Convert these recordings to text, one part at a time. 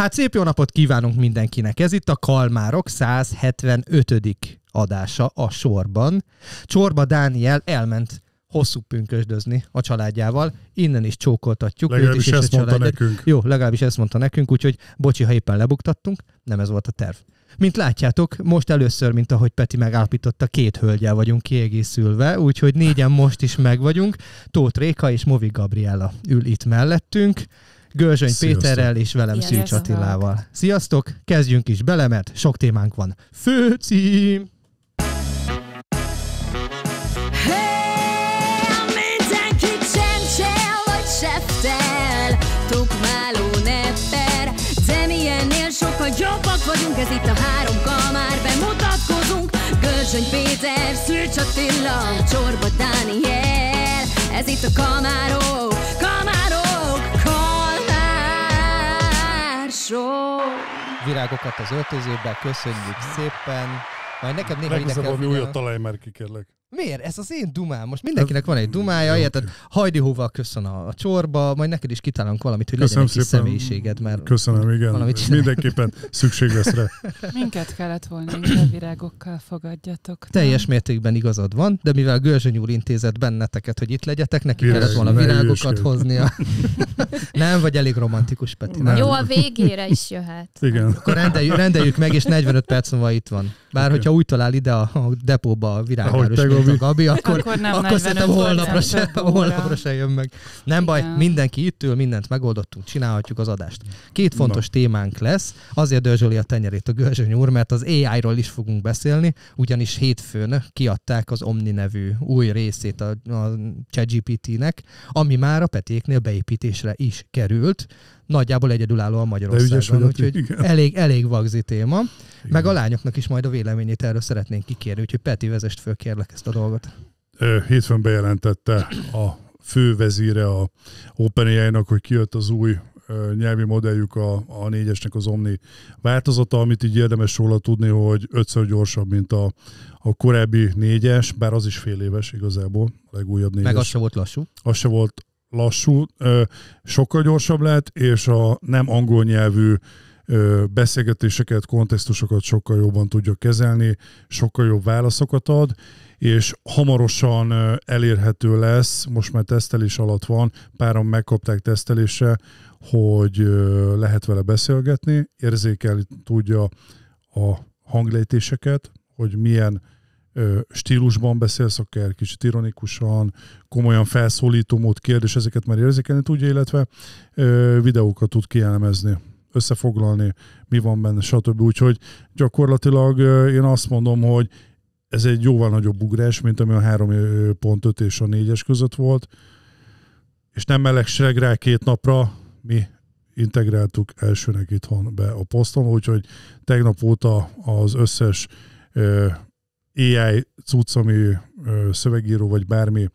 Hát szép jó napot kívánunk mindenkinek! Ez itt a Kalmárok 175 adása a sorban. Csorba Dániel elment hosszú pünkösdözni a családjával. Innen is csókoltatjuk. Legalábbis őt is ezt mondta nekünk. Jó, legalábbis ezt mondta nekünk, úgyhogy bocsi, ha éppen lebuktattunk, nem ez volt a terv. Mint látjátok, most először, mint ahogy Peti megállapította, két hölgyel vagyunk kiegészülve, úgyhogy négyen most is meg vagyunk. Tóth Réka és Movi Gabriella ül itt mellettünk. Görzsöny Sziasztok. Péterrel és velem Szűcs Attilával. Sziasztok, kezdjünk is bele, mert sok témánk van. Főcím! jobbak vagyunk, ez itt a három kamár, bemutatkozunk Gölcsöny Péter, Szűcs Attila, Csorba Dániel Ez itt a kamáró, kamáró. olvasó. Virágokat az öltözőbe, köszönjük szépen. Majd nekem néha ide kell újat találj már ki, kérlek. Miért? Ez az én dumám. Most mindenkinek van egy dumája, érted? Hajdi hova köszön a, a csorba, majd neked is kitalálunk valamit, hogy Köszönöm legyen egy személyiséged. Mert Köszönöm, igen. Valamit Mindenképpen szükség lesz rá. Minket kellett volna a virágokkal fogadjatok. Teljes mértékben igazad van, de mivel Görzsöny úr intézett benneteket, hogy itt legyetek, neki Virág, kellett volna virágokat hoznia. nem, vagy elég romantikus, Peti. Nem. Jó, a végére is jöhet. Igen. Akkor rendeljük, rendeljük meg, és 45 perc múlva itt van. Bár, okay. hogyha úgy talál ide a, a depóba a virágváros Robi. a Gabi, akkor, akkor, nem akkor szerintem holnapra se, holnapra se jön meg. Nem Igen. baj, mindenki itt ül, mindent megoldottunk, csinálhatjuk az adást. Két fontos Na. témánk lesz, azért dörzsöli a tenyerét a Görzsöny úr, mert az AI-ról is fogunk beszélni, ugyanis hétfőn kiadták az Omni nevű új részét a, a ChatGPT-nek, ami már a Petéknél beépítésre is került nagyjából egyedülálló a Magyarországon, hát úgyhogy elég, elég vagzi téma. Igen. Meg a lányoknak is majd a véleményét erről szeretnénk kikérni, úgyhogy Peti, vezest föl kérlek ezt a dolgot. Hétfőn bejelentette a fővezére a OpenAI-nak, hogy kijött az új nyelvi modelljük a, a négyesnek az Omni változata, amit így érdemes róla tudni, hogy ötször gyorsabb, mint a, a korábbi négyes, bár az is fél éves igazából, a legújabb négyes. Meg az se volt lassú. Az se volt lassú, sokkal gyorsabb lett, és a nem angol nyelvű beszélgetéseket, kontextusokat sokkal jobban tudja kezelni, sokkal jobb válaszokat ad, és hamarosan elérhető lesz, most már tesztelés alatt van, páran megkapták tesztelése, hogy lehet vele beszélgetni, érzékelni tudja a hanglejtéseket, hogy milyen stílusban beszélsz, akár kicsit ironikusan, komolyan felszólító mód kérdés, ezeket már érzékelni tudja, illetve videókat tud kielemezni összefoglalni, mi van benne, stb. Úgyhogy gyakorlatilag én azt mondom, hogy ez egy jóval nagyobb ugrás, mint ami a 3.5 és a 4-es között volt, és nem melegség rá két napra, mi integráltuk elsőnek itthon be a poszton, úgyhogy tegnap óta az összes AI cucc, ami szövegíró vagy bármi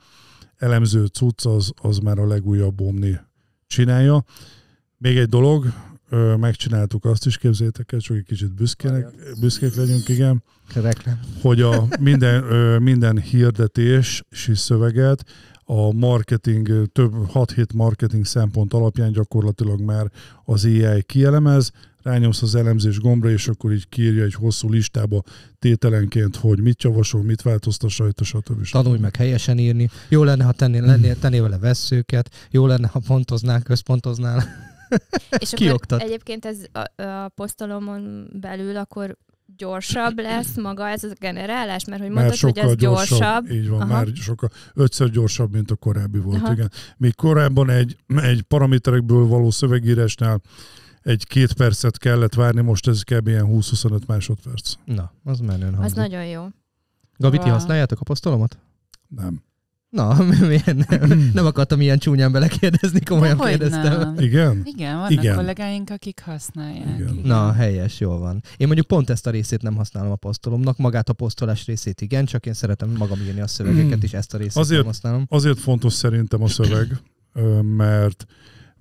elemző cucc, az, az már a legújabb Omni csinálja. Még egy dolog, megcsináltuk azt is, képzeljétek el, csak egy kicsit büszkének, büszkék legyünk, igen. Kereklen. Hogy a minden, minden hirdetés és szöveget a marketing, több 6-7 marketing szempont alapján gyakorlatilag már az AI kielemez, rányomsz az elemzés gombra, és akkor így kírja egy hosszú listába tételenként, hogy mit javasol, mit változtass rajta, stb. stb. Tanulj meg helyesen írni. Jó lenne, ha tennél, lennél, tennél vele veszőket. jó lenne, ha pontoznál, központoznál. És Kioktat. akkor egyébként ez a, a posztalomon belül akkor gyorsabb lesz maga ez a generálás? Mert hogy mondtad, már hogy ez gyorsabb. gyorsabb. Így van, Aha. már sokkal, ötször gyorsabb, mint a korábbi volt, Aha. igen. Még korábban egy, egy paraméterekből való szövegírásnál egy-két percet kellett várni, most ez kb. ilyen 20-25 másodperc. Na, az menő. Az nagyon jó. Gabi, ti szóval- használjátok a posztolomat? Nem. Na, miért nem? Nem akartam ilyen csúnyán belekérdezni, komolyan De kérdeztem. Nem. Igen? Igen, vannak Igen. kollégáink, akik használják. Igen. Igen. Na, helyes, jól van. Én mondjuk pont ezt a részét nem használom a posztolomnak, magát a posztolás részét igen, csak én szeretem magam írni a szövegeket, és mm. ezt a részét azért, nem használom. Azért fontos szerintem a szöveg, mert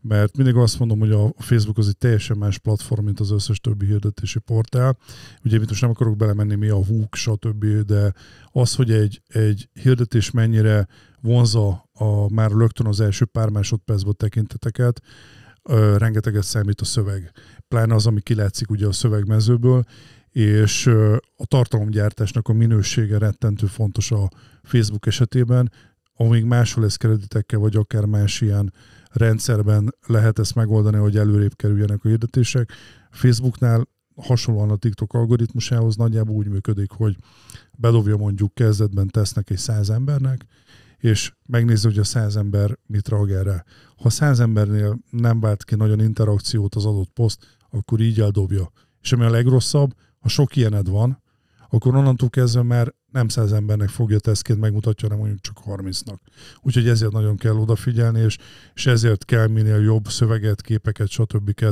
mert mindig azt mondom, hogy a Facebook az egy teljesen más platform, mint az összes többi hirdetési portál. Ugye itt most nem akarok belemenni, mi a húk, stb., de az, hogy egy, egy hirdetés mennyire vonza a, már rögtön az első pár másodpercben tekinteteket, ö, rengeteget számít a szöveg. Pláne az, ami kilátszik ugye a szövegmezőből, és ö, a tartalomgyártásnak a minősége rettentő fontos a Facebook esetében, amíg máshol ez kreditekkel, vagy akár más ilyen rendszerben lehet ezt megoldani, hogy előrébb kerüljenek a hirdetések. Facebooknál hasonlóan a TikTok algoritmusához nagyjából úgy működik, hogy bedobja mondjuk kezdetben tesznek egy száz embernek, és megnézi, hogy a száz ember mit reagál rá. Ha száz embernél nem vált ki nagyon interakciót az adott poszt, akkor így eldobja. És ami a legrosszabb, ha sok ilyened van, akkor onnantól kezdve már nem száz embernek fogja teszként megmutatja, hanem mondjuk csak 30-nak. Úgyhogy ezért nagyon kell odafigyelni, és, és ezért kell minél jobb szöveget, képeket, stb.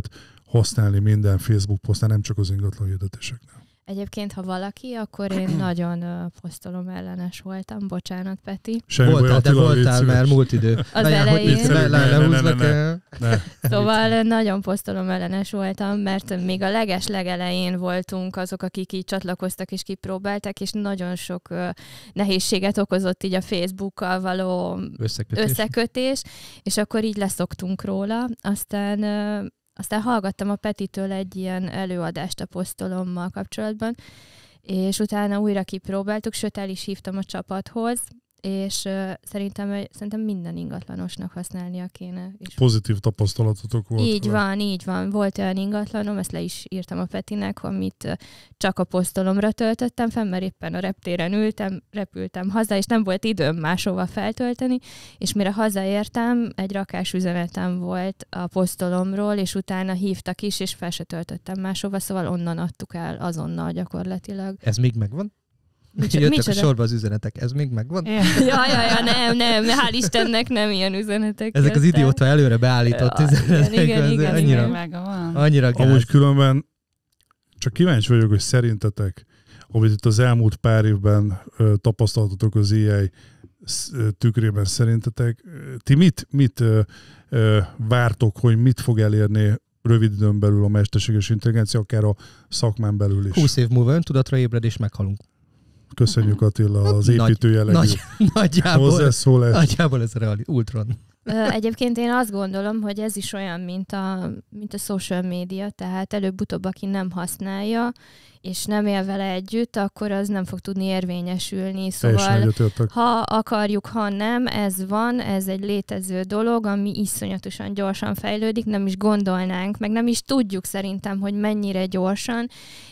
használni minden Facebook posztnál, nem csak az ingatlan hirdetéseknél. Egyébként, ha valaki, akkor én nagyon uh, posztolom ellenes voltam. Bocsánat, Peti. Semmi voltál, de voltál már múlt idő. Az Legyen, elején. Ne, ne, ne, ne, ne, ne, Szóval nagyon posztolom ellenes voltam, mert még a leges legelején voltunk azok, akik így csatlakoztak és kipróbáltak, és nagyon sok nehézséget okozott így a Facebookkal való összekötés. összekötés, és akkor így leszoktunk róla. Aztán aztán hallgattam a Petitől egy ilyen előadást a posztolommal kapcsolatban, és utána újra kipróbáltuk, sőt el is hívtam a csapathoz, és uh, szerintem, szerintem minden ingatlanosnak használnia kéne. És Pozitív tapasztalatotok volt? Így vele. van, így van. Volt olyan ingatlanom, ezt le is írtam a Petinek, amit csak a posztolomra töltöttem fel, mert éppen a reptéren ültem, repültem haza, és nem volt időm máshova feltölteni, és mire hazaértem, egy rakás üzenetem volt a posztolomról, és utána hívtak is, és fel se töltöttem máshova, szóval onnan adtuk el azonnal gyakorlatilag. Ez még megvan? Micsoda, jöttek micsoda? a sorba az üzenetek, ez még megvan? Ja, ja, ja, ja nem, nem, hál' Istennek nem ilyen üzenetek. Ezek jöttek. az idióta előre beállított ja, üzenetek. Igen, igen, igen, annyira, igen, annyira igen, Amúgy különben csak kíváncsi vagyok, hogy szerintetek, amit itt az elmúlt pár évben tapasztaltatok az AI tükrében szerintetek, ti mit, mit vártok, hogy mit fog elérni rövid időn belül a mesterséges intelligencia, akár a szakmán belül is. 20 év múlva öntudatra ébred és meghalunk. Köszönjük Attila az építőjelegű Nagy, nagyjából, hozzászólás. Nagyjából ez a reali, Ultron. Egyébként én azt gondolom, hogy ez is olyan, mint a, mint a social média, tehát előbb-utóbb, aki nem használja, és nem él vele együtt, akkor az nem fog tudni érvényesülni. Szóval ha akarjuk, ha nem, ez van, ez egy létező dolog, ami iszonyatosan gyorsan fejlődik, nem is gondolnánk, meg nem is tudjuk szerintem, hogy mennyire gyorsan,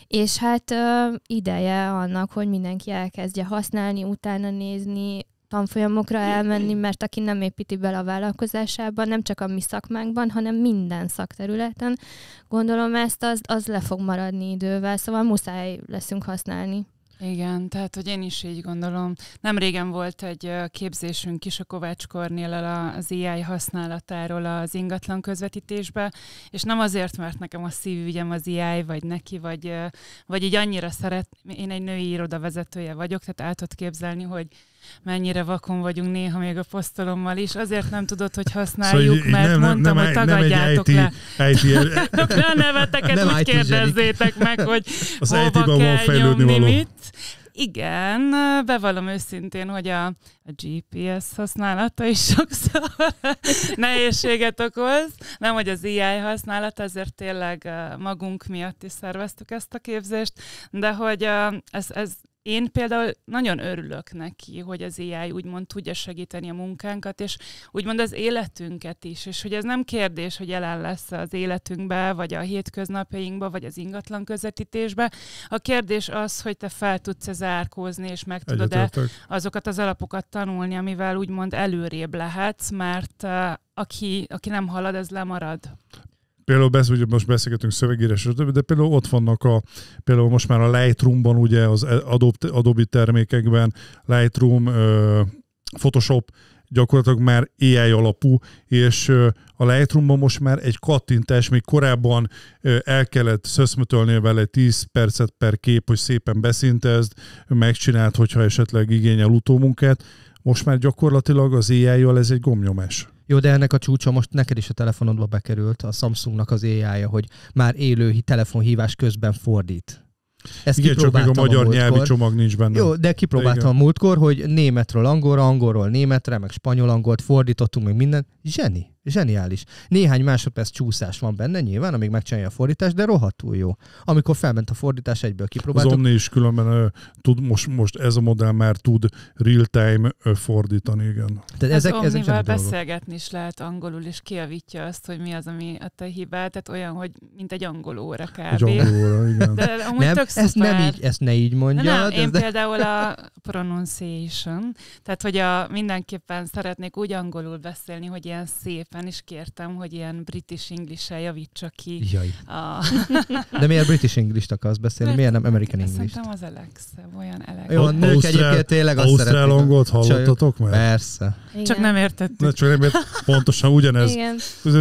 és hát ö, ideje annak, hogy mindenki elkezdje használni, utána nézni, tanfolyamokra elmenni, mert aki nem építi bele a vállalkozásába, nem csak a mi szakmánkban, hanem minden szakterületen, gondolom ezt az, az le fog maradni idővel, szóval muszáj leszünk használni. Igen, tehát hogy én is így gondolom. Nem régen volt egy képzésünk is a Kovács Kornél az AI használatáról az ingatlan közvetítésbe, és nem azért, mert nekem a szívügyem az AI, vagy neki, vagy, vagy így annyira szeret, én egy női iroda vezetője vagyok, tehát át tudod képzelni, hogy mennyire vakon vagyunk néha még a posztolommal is, azért nem tudod, hogy használjuk, szóval, mert nem, mondtam, nem, hogy tagadjátok IT, le. IT, IT, a neveteket, nem úgy kérdezzétek meg, hogy az hova kell nyomni való. mit. Igen, bevallom őszintén, hogy a, a GPS használata is sokszor nehézséget okoz. Nem, hogy az AI használata, azért tényleg eh, magunk miatt is szerveztük ezt a képzést, de hogy eh, ez, ez én például nagyon örülök neki, hogy az AI úgymond tudja segíteni a munkánkat, és úgymond az életünket is, és hogy ez nem kérdés, hogy jelen lesz az életünkbe, vagy a hétköznapjainkba, vagy az ingatlan közvetítésbe. A kérdés az, hogy te fel tudsz-e zárkózni, és meg tudod-e azokat az alapokat tanulni, amivel úgymond előrébb lehetsz, mert eh, aki, aki nem halad, az lemarad. Például besz, ugye most beszélgetünk szövegírás, de például ott vannak a, például most már a Lightroom-ban, ugye az Adobe, termékekben, Lightroom, Photoshop, gyakorlatilag már AI alapú, és a Lightroom-ban most már egy kattintás, még korábban el kellett szöszmötölni vele 10 percet per kép, hogy szépen beszintezd, megcsináld, hogyha esetleg igényel utómunkát. Most már gyakorlatilag az AI-jal ez egy gomnyomás. Jó, de ennek a csúcsa most neked is a telefonodba bekerült, a Samsungnak az ai hogy már élő telefonhívás közben fordít. Ezt igen, csak még a magyar a nyelvi csomag nincs benne. Jó, de kipróbáltam de igen. a múltkor, hogy németről angolra, angolról németre, meg spanyol angolt fordítottunk, meg minden. Zseni. Zseniális. Néhány másodperc csúszás van benne, nyilván, amíg megcsinálja a fordítást, de rohadtul jó. Amikor felment a fordítás, egyből kipróbáltuk. Az Omni is különben uh, tud, most, most ez a modell már tud real-time uh, fordítani, igen. Tehát hát ezek, az ezek Omnival beszélgetni is lehet angolul, és kiavítja azt, hogy mi az, ami a te hibád, tehát olyan, hogy mint egy angol óra kb. Egy angol óra, igen. De amúgy nem, tök ezt, nem így, ezt ne így mondja. nem, én de... például a pronunciation, tehát hogy a, mindenképpen szeretnék úgy angolul beszélni, hogy ilyen szép szépen, és kértem, hogy ilyen British English-el javítsa ki. Jaj. A... De miért British English-t akarsz beszélni? Miért nem American English-t? Szerintem az Alexa, olyan Alexa. Jó, a nők Ausztrál, egyébként tényleg azt Ausztrál angolt hallottatok már? Persze. Igen. Csak nem értettük. Na, csak nem ért, pontosan ugyanez. Igen.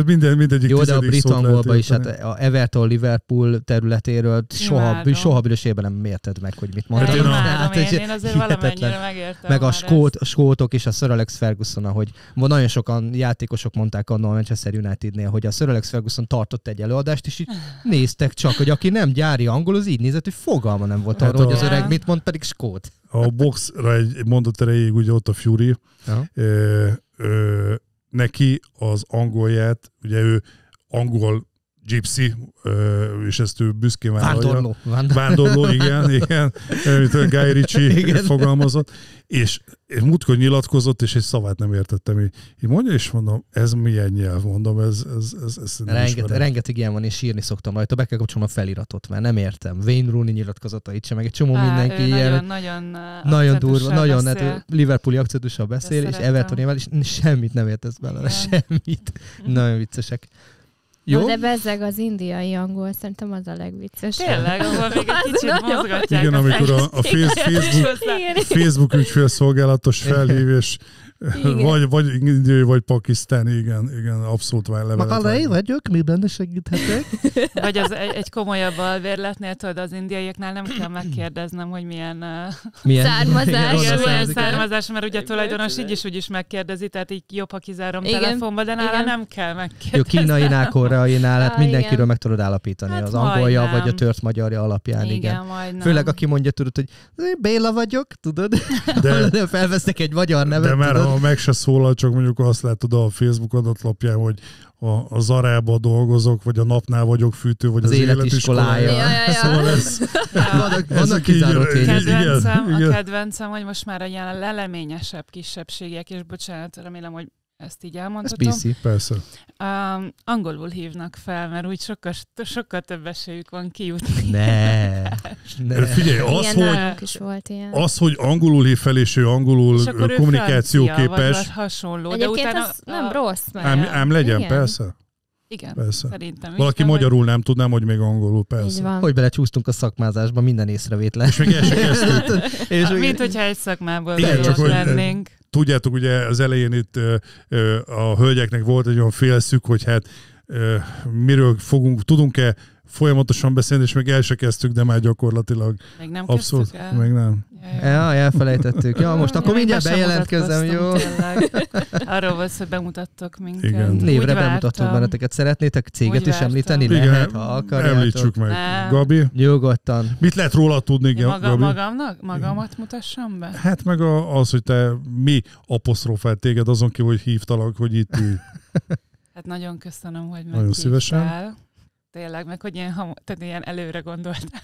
Minden, mindegyik Jó, de a brit angolban is, hát a Everton Liverpool területéről soha, soha büdös nem érted meg, hogy mit hát mondtam. Én, én, én azért valamennyire megértem. Meg a, skót, a skótok és a Sir Alex Ferguson, ahogy nagyon sokan játékosok mondták, mondták a Manchester Unitednél, hogy a Sir Alex Ferguson tartott egy előadást, és így néztek csak, hogy aki nem gyári angol, az így nézett, hogy fogalma nem volt hát arról, a... hogy az öreg mit mond, pedig skót. A boxra egy mondat erejéig ugye ott a Fury, e, e, neki az angolját, ugye ő angol gypsy, és ezt ő büszkén vállalja. Vándorló. Vándorló, Vándorló igen, igen, amit a Guy Ritchie igen. fogalmazott. És, és múltkor nyilatkozott, és egy szavát nem értettem. Én mondja, és mondom, ez milyen nyelv, mondom, ez, ez, ez, ez nem Renget, Rengeteg ilyen van, és sírni szoktam rajta. Be kell kapcsolnom a feliratot, mert nem értem. Wayne Rooney nyilatkozata itt sem, meg egy csomó Á, mindenki ilyen. Nagyon, nagyon, nagyon durva, nagyon hát, Liverpooli akcentussal beszél, és Evertonével, és semmit nem értesz belőle, semmit. nagyon viccesek. Jó? De bezzeg az indiai angol, szerintem az a legviccesebb. Tényleg, ahol még egy kicsit mozgatják. Igen, amikor a, a Facebook, Facebook ügyfélszolgálatos felhívés vagy, vagy indiai, vagy pakisztáni, igen, igen, abszolút már levelet. Makalai vagyok, miben segíthetek? vagy az egy, egy komolyabb alvérletnél, tudod, az indiaiaknál nem kell megkérdeznem, hogy milyen, uh, milyen? származás. Igen, milyen származás, mert ugye tulajdonos így is úgy is megkérdezi, tehát így jobb, ha kizárom igen. telefonba, de nála igen. nem kell megkérdezni. Jó, kínai koreainál, hát mindenkiről meg tudod állapítani, hát az angolja, vagy a tört magyarja alapján, igen. igen. Főleg, aki mondja, tudod, hogy Béla vagyok, tudod? De, de felvesznek egy magyar nevet, de már ha meg se szólal, csak mondjuk azt látod a Facebook adatlapján, hogy a, a zarába dolgozok, vagy a napnál vagyok fűtő, vagy az, az életiskolája. Ja, ja, ja. Szóval ez, hát kedvencem, a kedvencem, hogy most már a ilyen leleményesebb kisebbségek, és bocsánat, remélem, hogy ezt így elmondhatom. Ez PC, persze. uh, angolul hívnak fel, mert úgy sokkal, sokkal több esélyük van kijutni. Ne, ne. Figyelj, az, ilyen hogy, is volt ilyen. az, hogy angolul hív fel, és ő angolul és kommunikációképes. Francia, képes, hasonló. Egyébként de utána, az a... nem rossz. Mert ám, ám legyen, igen. persze. Igen, persze. szerintem. Valaki is, magyarul hogy... nem tudná, hogy még angolul, persze. van. Hogy belecsúsztunk a szakmázásba, minden észrevétlen. És még el és hát, még... Mint hogyha egy szakmából Igen, csak lennénk. Hogy, tudjátok, ugye az elején itt a hölgyeknek volt egy olyan félszük, hogy hát miről fogunk, tudunk-e folyamatosan beszélni, és még el se kezdtük, de már gyakorlatilag. Még nem abszolút, el. Még nem. Jaj. Ja, elfelejtettük. Ja, most akkor ja, mindjárt bejelentkezem, jó? Tényleg. Arról volt, hogy bemutattok minket. Igen. Névre bemutattok benneteket. Szeretnétek céget is említeni? Igen, lehet, ha akarjátok. Említsük meg. Nem. Gabi? Nyugodtan. Mit lehet róla tudni, Én maga, Gabi? Magamnak? Magamat mutassam be? Hát meg a, az, hogy te mi apostrofált téged azon ki, hogy hívtalak, hogy itt ülj. Hát nagyon köszönöm, hogy meghívtál. Nagyon szívesen. Tényleg, meg hogy ilyen, ham- tehát ilyen előre gondoltál.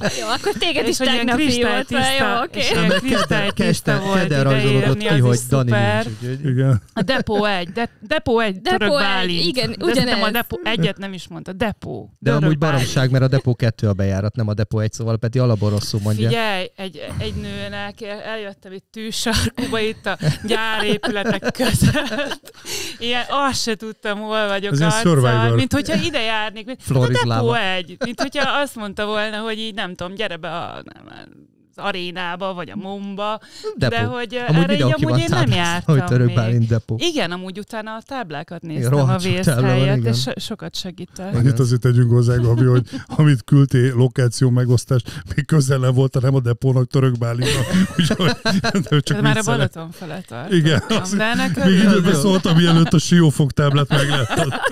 jó, akkor téged is tegnap hívott fel, jó, oké. Okay. És ilyen kristálytiszta volt rajzolódott ki, hogy Dani Nincs, úgy, igen. A depó egy, de, depó egy, depó török egy, Igen, ugyanez. De a depó egyet nem is mondta, depó. De török amúgy baromság, mert a depó kettő a bejárat, nem a depó egy, szóval Peti alapból rosszul mondja. Figyelj, egy, egy nőnek eljöttem itt tűsarkuba, itt a gyárépületek között. Ilyen, azt se tudtam, hol vagyok. Ez Tudod, mint hogyha ide járnék. Mint, A depó egy. Mint hogyha azt mondta volna, hogy így nem tudom, gyere be a, nem, az arénába, vagy a momba. Depó. De hogy amúgy erre így amúgy én nem jártam hogy török még. depó. Igen, amúgy utána a táblákat néztem igen, a vész helyett, és so- sokat segített. Annyit azért tegyünk hozzá, Gabi, hogy amit küldtél, lokáció megosztás, még közel nem volt, hanem a depónak török bálinta. csak már a Balaton fele tartott. Igen. Az, még időben szóltam, mielőtt a siófog táblát megláttad.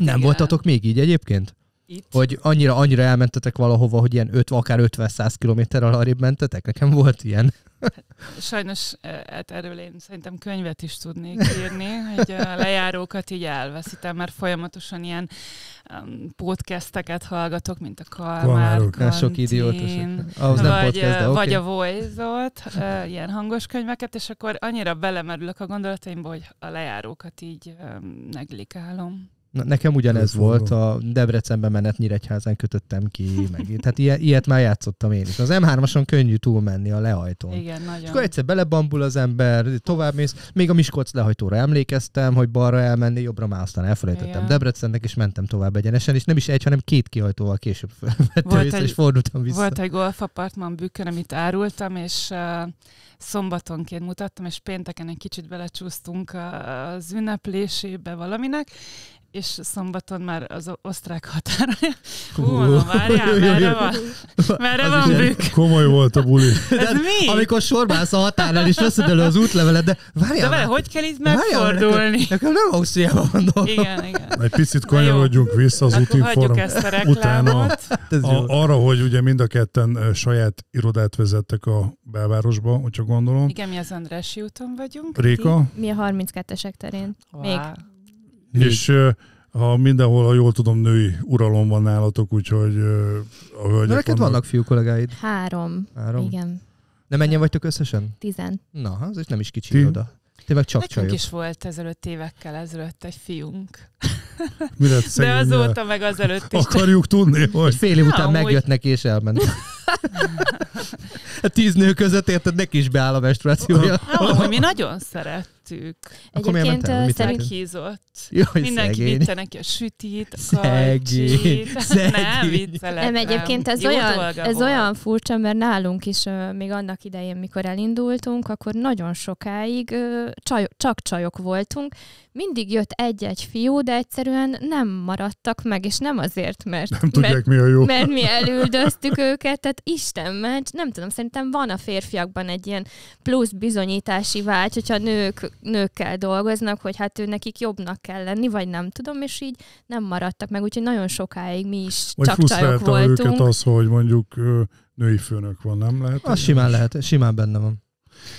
Hát nem igen. voltatok még így egyébként? Itt? Hogy annyira, annyira elmentetek valahova, hogy ilyen 5, akár 50-100 kilométer alarébb mentetek? Nekem volt ilyen. Hát, sajnos e, hát erről én szerintem könyvet is tudnék írni, hogy a lejárókat így elveszítem, mert folyamatosan ilyen um, podcasteket hallgatok, mint a Karmár Kantin, sok Ahhoz nem vagy, podcast, de, okay. vagy a voice e, ilyen hangos könyveket, és akkor annyira belemerülök a gondolataimba, hogy a lejárókat így neglikálom. Na, nekem ugyanez volt, a Debrecenben menet Nyíregyházán kötöttem ki, meg tehát ilyet, ilyet már játszottam én is. Az M3-ason könnyű túlmenni a lehajtón. Igen, nagyon. És akkor egyszer belebambul az ember, tovább mész. Még a Miskolc lehajtóra emlékeztem, hogy balra elmenni, jobbra már aztán elfelejtettem Igen. Debrecennek, és mentem tovább egyenesen, és nem is egy, hanem két kihajtóval később felvettem vissza, egy, és fordultam vissza. Volt egy golfapartman bükkön, amit árultam, és uh, szombatonként mutattam, és pénteken egy kicsit belecsúsztunk az ünneplésébe valaminek, és szombaton már az osztrák határa. Hú, várjál, merre van, merre van Komoly volt a buli. Ez mi? Amikor sorbálsz a határnál, és veszed elő az útlevelet, de várjál. De várjál, hogy kell itt megfordulni? Nekem, nem Ausztriában van Igen, igen. Egy picit kanyarodjunk vissza az útinform utána. A, arra, hogy ugye mind a ketten saját irodát vezettek a belvárosba, úgyhogy gondolom. Igen, mi az Andrássy úton vagyunk. Réka. Mi a 32-esek terén. Wow. Még. Hű. Hm. És ha mindenhol, ha jól tudom, női uralom van nálatok, úgyhogy a hölgyek De neked vannak... vannak fiú kollégáid? Három. Három? Igen. Nem mennyien vagytok összesen? Tizen. Na, az is nem is kicsi Ti? oda. Ti meg csak Nekünk csajok. is volt ezelőtt évekkel ezelőtt egy fiúnk. Mire De azóta meg azelőtt is. Akarjuk tudni, hogy... fél év Na, után amúgy... megjött neki és elment. a hát tíz nő között érted, neki is beáll a menstruációja. Na, amúgy mi nagyon szeret sütöttük. Egyébként szenkízott. Mindenki vitte neki a sütit, a szegény, szegény. Nem, viccelek. Nem, egyébként ez, olyan, ez olyan furcsa, mert nálunk is uh, még annak idején, mikor elindultunk, akkor nagyon sokáig uh, csaj, csak csajok voltunk. Mindig jött egy-egy fiú, de egyszerűen nem maradtak meg, és nem azért, mert... Nem tudják, mert, mi a jó. Mert mi elüldöztük őket, tehát Isten mert nem tudom, szerintem van a férfiakban egy ilyen plusz bizonyítási vágy, hogyha nők nőkkel dolgoznak, hogy hát ő nekik jobbnak kell lenni, vagy nem tudom, és így nem maradtak meg, úgyhogy nagyon sokáig mi is vagy csak csajok voltunk. őket az, hogy mondjuk női főnök van, nem lehet? Az simán is? lehet, simán benne van.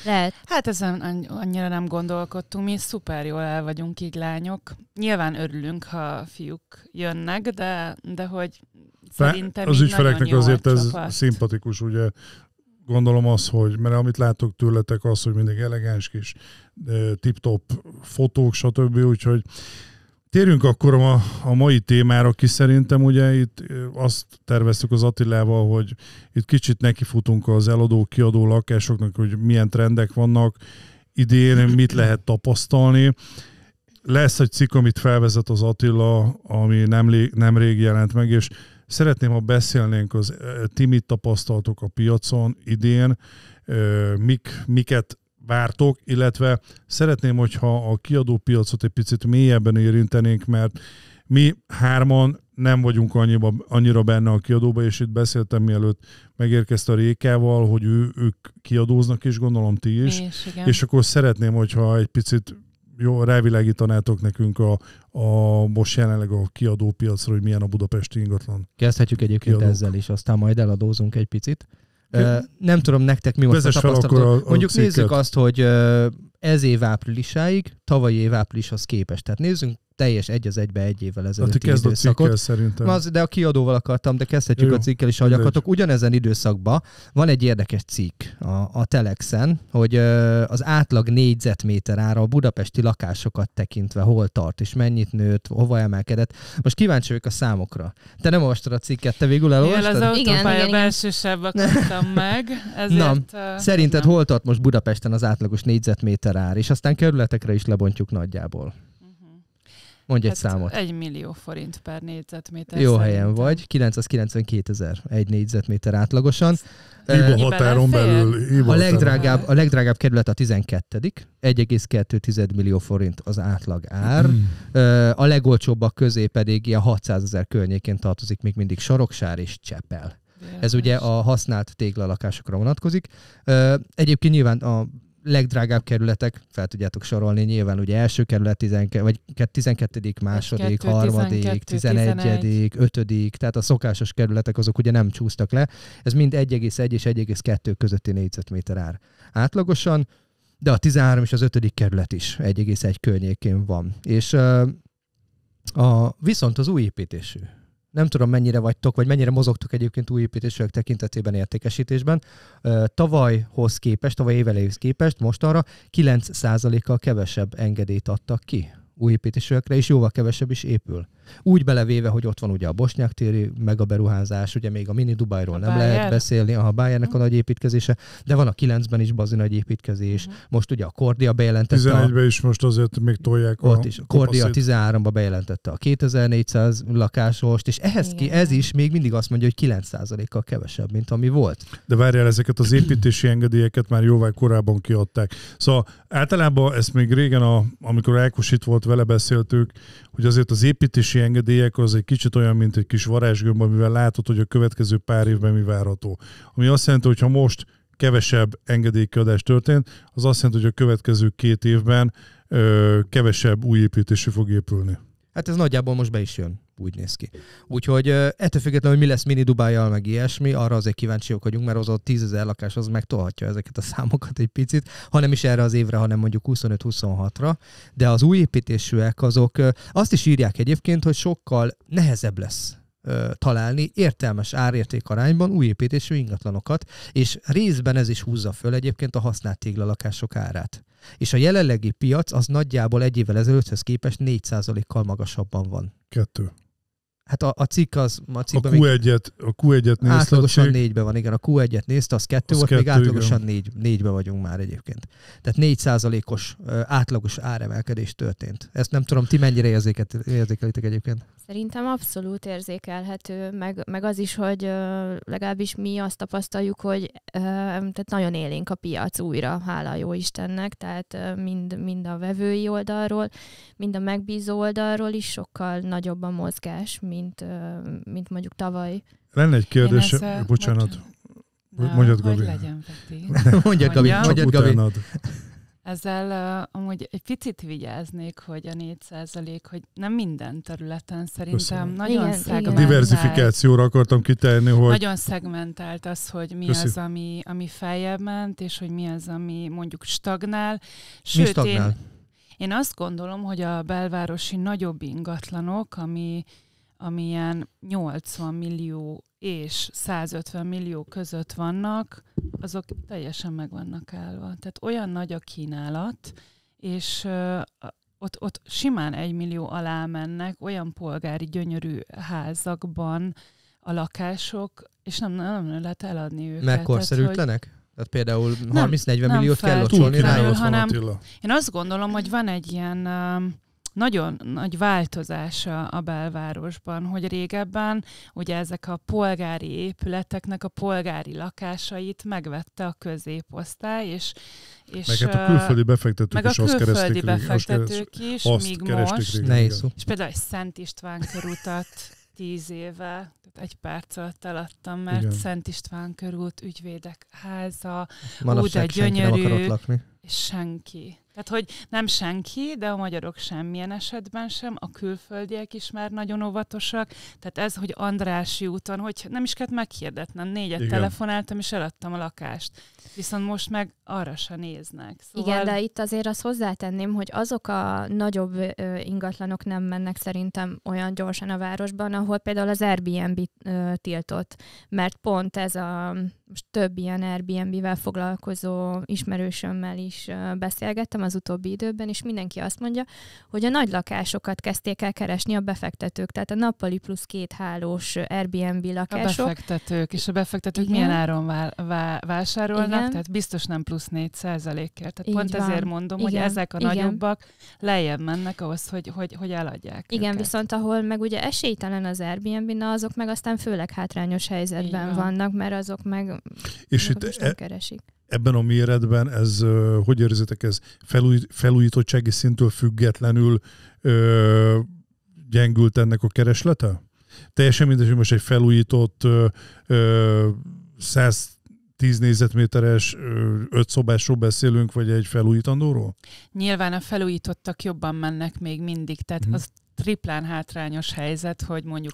Lehet. Hát ezen annyira nem gondolkodtunk, mi szuper jól el vagyunk így lányok. Nyilván örülünk, ha fiúk jönnek, de, de hogy de szerintem az ügyfeleknek azért csapat. ez szimpatikus, ugye gondolom az, hogy, mert amit látok tőletek az, hogy mindig elegáns kis tip-top fotók, stb. Úgyhogy térjünk akkor a, a mai témára, ki szerintem ugye itt azt terveztük az Attilával, hogy itt kicsit nekifutunk az eladó, kiadó lakásoknak, hogy milyen trendek vannak idén, mit lehet tapasztalni. Lesz egy cikk, amit felvezet az Attila, ami nem, nemrég jelent meg, és Szeretném, ha beszélnénk az ti mit tapasztaltok a piacon idén, mik, miket vártok, illetve szeretném, hogyha a kiadópiacot egy picit mélyebben érintenénk, mert mi hárman nem vagyunk annyiba, annyira benne a kiadóba, és itt beszéltem mielőtt megérkezte a Rékával, hogy ő, ők kiadóznak is, gondolom ti is, és, igen. és akkor szeretném, hogyha egy picit jó, rávilágítanátok nekünk a, a most jelenleg a kiadó piacra, hogy milyen a budapesti ingatlan. Kezdhetjük egyébként kiadók. ezzel is, aztán majd eladózunk egy picit. Ki? Nem tudom nektek mi most a tapasztalat. Mondjuk a nézzük azt, hogy ez év áprilisáig tavalyi év áprilishoz képest. Tehát nézzünk teljes egy az egybe egy évvel ezelőtti hát kezd időszakot. szerintem. Az, de a kiadóval akartam, de kezdhetjük Jó, a cikkel is, ahogy akartok. Ugyanezen időszakban van egy érdekes cikk a, a Telexen, hogy ö, az átlag négyzetméter ára a budapesti lakásokat tekintve hol tart, és mennyit nőtt, hova emelkedett. Most kíváncsi vagyok a számokra. Te nem olvastad a cikket, te végül elolvastad? Igen, az autópálya belsősebb akartam meg. Ezért, Na, uh, szerinted nem. hol tart most Budapesten az átlagos négyzetméter ár, és aztán kerületekre is le lebontjuk nagyjából. Mhm. Mondj egy hát számot. Egy millió forint per négyzetméter. Jó szerintem. helyen vagy, 992 ezer egy négyzetméter átlagosan. Ibo határon belül. a, legdrágább, a legdrágább kerület a 12 1,2 millió forint az átlag ár. Mm. A legolcsóbbak közé pedig ilyen 600 ezer környékén tartozik még mindig Soroksár és Csepel. Ez ugye a használt téglalakásokra vonatkozik. Egyébként nyilván a legdrágább kerületek, fel tudjátok sorolni, nyilván ugye első kerület, tizenke, vagy 12., második, 2, harmadik, 12, 11., 5., tehát a szokásos kerületek azok ugye nem csúsztak le. Ez mind 1,1 és 1,2 közötti négyzetméter ár. Átlagosan, de a 13 és az 5. kerület is 1,1 környékén van. És a, viszont az új építésű nem tudom mennyire vagytok, vagy mennyire mozogtok egyébként új építésűek tekintetében értékesítésben. Tavalyhoz képest, tavaly évelejhez képest mostanra 9%-kal kevesebb engedélyt adtak ki új építésűekre, és jóval kevesebb is épül. Úgy belevéve, hogy ott van ugye a Bosnyák téri meg a beruházás, ugye még a mini Dubajról a nem Bayern. lehet beszélni, a Bayernnek uh-huh. a nagy építkezése, de van a 9-ben is bazi nagy építkezés, uh-huh. most ugye a Kordia bejelentette. 11-ben is most azért még tolják ott a is. Kordia 13-ban bejelentette a 2400 lakásost, és ehhez ki, ez is még mindig azt mondja, hogy 9%-kal kevesebb, mint ami volt. De várjál, ezeket az építési engedélyeket már jóval korábban kiadták. Szóval általában ezt még régen, a, amikor Ákos itt volt, vele beszéltük, hogy azért az építési működési engedélyek az egy kicsit olyan, mint egy kis varázsgömb, amivel látod, hogy a következő pár évben mi várható. Ami azt jelenti, hogy ha most kevesebb engedélykiadás történt, az azt jelenti, hogy a következő két évben ö, kevesebb új építésű fog épülni. Hát ez nagyjából most be is jön úgy néz ki. Úgyhogy ettől függetlenül, hogy mi lesz mini Dubájjal, meg ilyesmi, arra azért kíváncsiak vagyunk, mert az ott 10 ezer lakás az megtolhatja ezeket a számokat egy picit, hanem is erre az évre, hanem mondjuk 25-26-ra. De az új építésűek azok azt is írják egyébként, hogy sokkal nehezebb lesz találni értelmes árérték arányban új építésű ingatlanokat, és részben ez is húzza föl egyébként a használt téglalakások árát. És a jelenlegi piac az nagyjából egy évvel ezelőtthöz képest 4%-kal magasabban van. Kettő. Hát a, a cikk az... A, cikkben a Q1-et, a Q1-et nézte Átlagosan a négybe van, igen. A Q1-et nézte, az kettő az volt, kettő, még átlagosan négy, négybe vagyunk már egyébként. Tehát 4 os átlagos áremelkedés történt. Ezt nem tudom, ti mennyire érzéket, érzékelitek egyébként? Szerintem abszolút érzékelhető, meg, meg az is, hogy legalábbis mi azt tapasztaljuk, hogy tehát nagyon élénk a piac újra, hála jó Istennek, tehát mind, mind a vevői oldalról, mind a megbízó oldalról is sokkal nagyobb a mozgás, mint, mint mondjuk tavaly. Lenne egy kérdés, ezt, bocsánat. Bocsánat. Na, mondjad, Gabi. Legyen, mondjad, Gabi. Mondjad, Gabi. Utánad. Ezzel uh, amúgy egy picit vigyáznék, hogy a 4 hogy nem minden területen szerintem Köszönöm. nagyon igen, szegmentált. A diversifikációra akartam kitenni, hogy... Nagyon szegmentált az, hogy mi Köszönöm. az, ami, ami feljebb ment, és hogy mi az, ami mondjuk stagnál. Sőt, mi stagnál? Én, én azt gondolom, hogy a belvárosi nagyobb ingatlanok, ami amilyen 80 millió és 150 millió között vannak, azok teljesen meg vannak állva. Tehát olyan nagy a kínálat, és uh, ott, ott simán egy millió alá mennek olyan polgári gyönyörű házakban a lakások, és nem, nem, nem lehet eladni őket. Megkorszerűtlenek. Tehát, például 30-40 milliót kell locsolni rá. Hanem én azt gondolom, hogy van egy ilyen... Uh, nagyon nagy változása a belvárosban, hogy régebben ugye ezek a polgári épületeknek a polgári lakásait megvette a középosztály, és... és meg hát a külföldi befektetők meg is a külföldi azt befektetők is, azt míg most. Régen. És például egy Szent István körutat tíz éve, tehát egy perc alatt eladtam, mert Igen. Szent István körút, ügyvédek háza, Manapság úgy de gyönyörű, nem lakni és Senki. Tehát, hogy nem senki, de a magyarok semmilyen esetben sem, a külföldiek is már nagyon óvatosak. Tehát ez, hogy Andrási úton, hogy nem is kellett meghirdetnem, négyet Igen. telefonáltam, és eladtam a lakást. Viszont most meg arra se néznek. Szóval... Igen, de itt azért azt hozzátenném, hogy azok a nagyobb ö, ingatlanok nem mennek szerintem olyan gyorsan a városban, ahol például az Airbnb ö, tiltott, mert pont ez a most több ilyen Airbnb-vel foglalkozó ismerősömmel is beszélgettem az utóbbi időben, és mindenki azt mondja, hogy a nagy lakásokat kezdték el keresni a befektetők, tehát a nappali plusz két hálós Airbnb lakások. A befektetők, és a befektetők Igen. milyen áron vá- vá- vásárolnak, Igen. tehát biztos nem plusz 4 százalékért. Tehát Így pont van. ezért mondom, Igen. hogy ezek a Igen. nagyobbak lejjebb mennek ahhoz, hogy, hogy, hogy eladják Igen, őket. viszont ahol meg ugye esélytelen az Airbnb, na azok meg aztán főleg hátrányos helyzetben Igen. vannak, mert azok meg és itt e- keresik. ebben a méretben ez, hogy érzitek, ez felúj, felújítottsági szintől függetlenül ö, gyengült ennek a kereslete? Teljesen mindegy, hogy most egy felújított ö, ö, 110 10 négyzetméteres ötszobásról beszélünk, vagy egy felújítandóról? Nyilván a felújítottak jobban mennek még mindig, tehát mm. az triplán hátrányos helyzet, hogy mondjuk...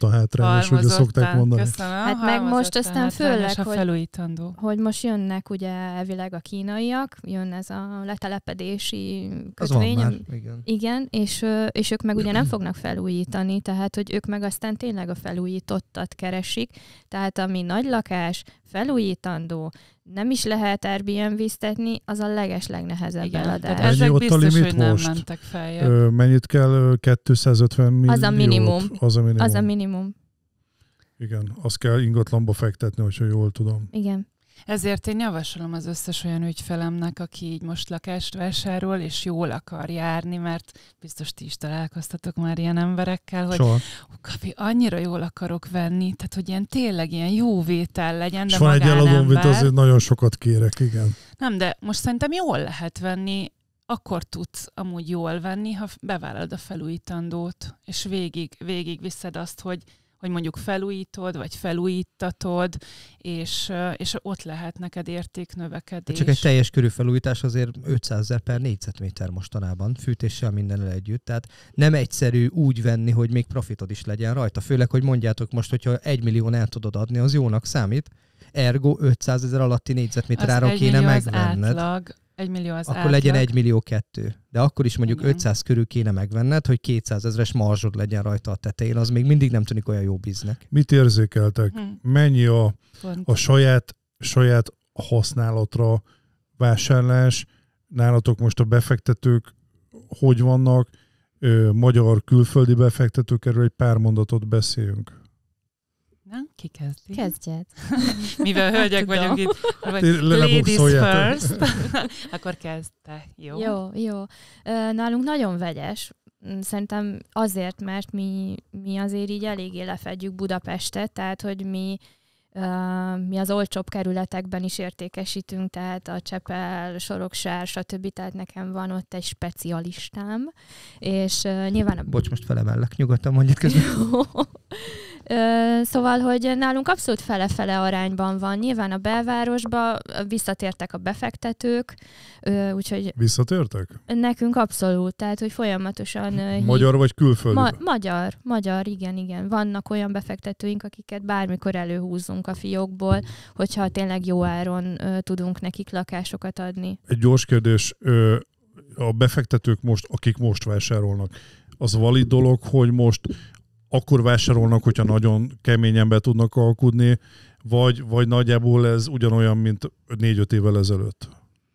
a hátrányos, ugye szokták mondani. Köszönöm, hát meg most aztán főleg, hogy, felújítandó. hogy most jönnek ugye elvileg a kínaiak, jön ez a letelepedési kötvény. Az van már, igen. igen és, és ők meg ugye nem fognak felújítani, tehát hogy ők meg aztán tényleg a felújítottat keresik, tehát ami nagy lakás, felújítandó, nem is lehet airbnb visztetni, az a leges legnehezebb Igen. eladás. ezek biztos, limit hogy nem most? mentek feljebb. Ö, mennyit kell? 250 millió? Az a minimum. Az a minimum. Az a minimum. Igen, azt kell ingatlanba fektetni, hogyha jól tudom. Igen. Ezért én javasolom az összes olyan ügyfelemnek, aki így most lakást vásárol, és jól akar járni, mert biztos ti is találkoztatok már ilyen emberekkel, hogy Soha. kapi, annyira jól akarok venni, tehát hogy ilyen tényleg ilyen jó vétel legyen, de Soha egy eladom azért nagyon sokat kérek, igen. Nem, de most szerintem jól lehet venni, akkor tudsz amúgy jól venni, ha bevállalod a felújítandót, és végig, végig viszed azt, hogy hogy mondjuk felújítod, vagy felújítatod, és, és ott lehet neked értéknövekedés. Hát csak egy teljes körű felújítás azért 500 ezer per négyzetméter mostanában, fűtéssel mindennel együtt, tehát nem egyszerű úgy venni, hogy még profitod is legyen rajta, főleg, hogy mondjátok most, hogyha egy millió el tudod adni, az jónak számít, ergo 500 ezer alatti négyzetméter áron kéne megvenned. Az átlag, egy millió az Akkor átlag. legyen egy millió kettő. De akkor is mondjuk Igen. 500 körül kéne megvenned, hogy 200 ezres marzsod legyen rajta a tetején. Az még mindig nem tűnik olyan jó biznek. Mit érzékeltek? Hm. Mennyi a, a saját, saját használatra vásárlás? Nálatok most a befektetők hogy vannak? magyar külföldi befektetők, erről egy pár mondatot beszéljünk. Na, ki kezdi? Kezdjed. Mivel hölgyek vagyunk itt, vagy ladies first, akkor kezd Jó? Jó, jó. Nálunk nagyon vegyes. Mm, szerintem azért, mert mi, mi azért így eléggé lefedjük Budapestet, tehát hogy mi mi az olcsóbb kerületekben is értékesítünk, tehát a Csepel, Soroksár, stb. Tehát nekem van ott egy specialistám, és nyilván... A... Bocs, most felemellek nyugodtan, mondjuk közben. Ö, szóval, hogy nálunk abszolút fele-fele arányban van. Nyilván a belvárosba visszatértek a befektetők, ö, úgyhogy... Visszatértek? Nekünk abszolút, tehát, hogy folyamatosan... magyar vagy külföldi? Ma- magyar, magyar, igen, igen. Vannak olyan befektetőink, akiket bármikor előhúzunk a fiókból, hogyha tényleg jó áron ö, tudunk nekik lakásokat adni. Egy gyors kérdés, ö, a befektetők most, akik most vásárolnak, az valid dolog, hogy most akkor vásárolnak, hogyha nagyon keményen be tudnak alkudni, vagy, vagy nagyjából ez ugyanolyan, mint 4-5 évvel ezelőtt.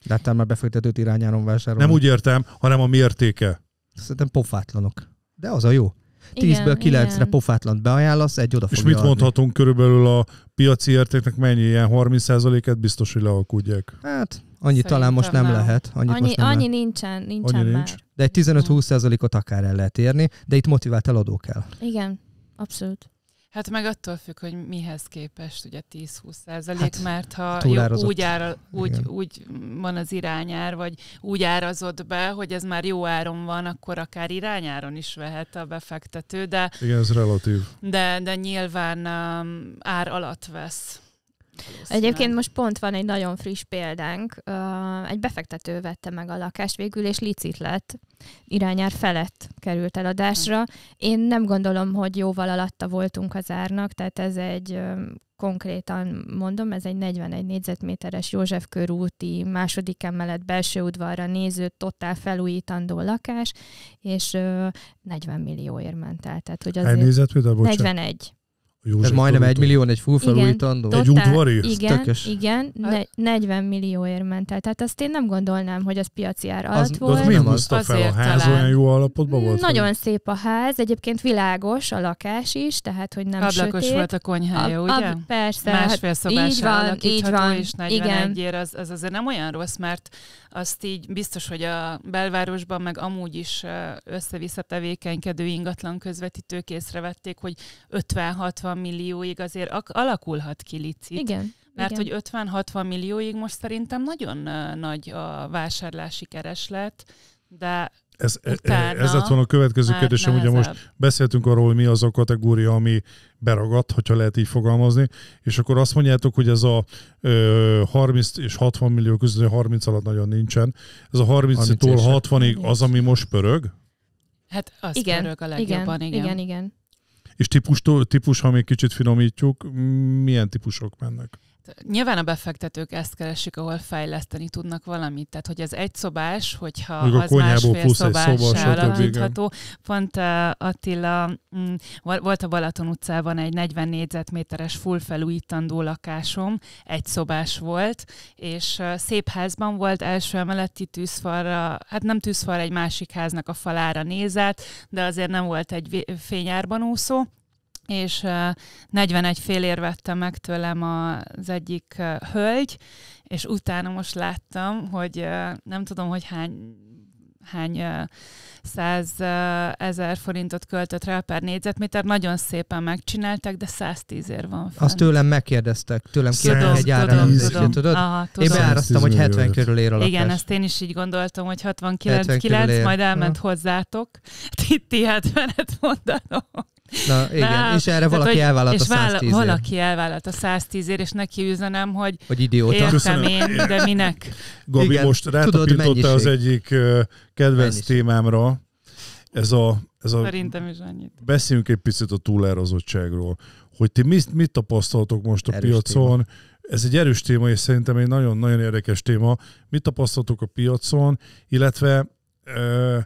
Láttál már befektetőt irányáron vásárolni? Nem úgy értem, hanem a mértéke. Szerintem pofátlanok. De az a jó. 10 kilencre pofátlan beajánlasz, egy oda És mit adni. mondhatunk körülbelül a piaci értéknek mennyi ilyen 30%-et biztos, hogy lealkudják? Hát Annyi Szerintem talán most nem, nem lehet. Annyit annyi, most nem annyi lehet. nincsen, nincsen annyi már. Nincs. De egy 15-20%-ot akár el lehet érni, de itt motivált eladó kell. Igen, abszolút. Hát meg attól függ, hogy mihez képest ugye 10-20 százalék, hát, mert ha jó, úgy, ára, úgy, úgy van az irányár, vagy úgy árazod be, hogy ez már jó áron van, akkor akár irányáron is vehet a befektető, de... Igen, ez relatív. De, de nyilván um, ár alatt vesz. Valószínűleg. Egyébként most pont van egy nagyon friss példánk. Egy befektető vette meg a lakást végül, és licit lett. Irányár felett került eladásra. Hm. Én nem gondolom, hogy jóval alatta voltunk az árnak, tehát ez egy konkrétan mondom, ez egy 41 négyzetméteres József körúti második emelet belső udvarra néző, totál felújítandó lakás, és 40 millióért ment el. Tehát, hogy azért 41. Ez majdnem egy millió egy full felújítandó. Egy udvari? Igen, Tökös. igen hát. ne, 40 millióért ment el. Tehát azt én nem gondolnám, hogy az piaci ár alatt az, volt. Az miért húzta az fel a ház talán. olyan jó állapotban volt? Mm, nagyon vagy? szép a ház, egyébként világos a lakás is, tehát hogy nem Ablakos sötét. volt a konyhája, ugye? A, persze. Hát Másfél szobás így van, így van, és 41 igen. ér, az, az azért nem olyan rossz, mert azt így biztos, hogy a belvárosban meg amúgy is össze-vissza tevékenykedő ingatlan közvetítők észrevették, hogy 50 60 millióig azért alakulhat ki licit. Igen. Mert igen. hogy 50-60 millióig most szerintem nagyon nagy a vásárlási kereslet, de ez, e, e, utána, ez lett volna a következő kérdésem, nehezebb. ugye most beszéltünk arról, hogy mi az a kategória, ami beragadt, hogyha lehet így fogalmazni, és akkor azt mondjátok, hogy ez a ö, 30 és 60 millió között, 30 alatt nagyon nincsen, ez a 30-tól 60-ig az, ami most pörög? Hát az igen, pörög a legjobban, igen. Igen, igen. igen. És típus, típus, ha még kicsit finomítjuk, milyen típusok mennek? nyilván a befektetők ezt keresik, ahol fejleszteni tudnak valamit. Tehát, hogy ez egy szobás, hogyha Még az másfél szobás alakítható. Pont uh, Attila, mm, volt a Balaton utcában egy 40 négyzetméteres full felújítandó lakásom, egy szobás volt, és uh, szép házban volt, első emeleti tűzfalra, hát nem tűzfalra, egy másik háznak a falára nézett, de azért nem volt egy fényárban úszó, és 41 félért vette meg tőlem az egyik hölgy, és utána most láttam, hogy nem tudom, hogy hány hány 100 ezer forintot költött rá per négyzetméter, nagyon szépen megcsinálták, de 110 ér van fenn. Azt tőlem megkérdeztek, tőlem kérdeztek egy árelemzést, tudod? Én beáraztam, hogy 70 körül ér a lakás. Igen, ezt én is így gondoltam, hogy 69, 9, majd elment ha. hozzátok. Ti, 70-et mondanom. Na igen, Na, hát, és erre valaki hogy, elvállalt és a 110 ér. Valaki elvállalt a 110 ér, és neki üzenem, hogy, hogy idióta. értem Köszönöm. én, de minek? Gabi, igen, most rátapintotta az egyik kedvenc témámra, ez a, ez a, Szerintem is annyit. Beszéljünk egy picit a túlározottságról. Hogy ti mit, mit tapasztaltok most a erős piacon? Téma. Ez egy erős téma, és szerintem egy nagyon-nagyon érdekes téma. Mit tapasztaltok a piacon, illetve ö,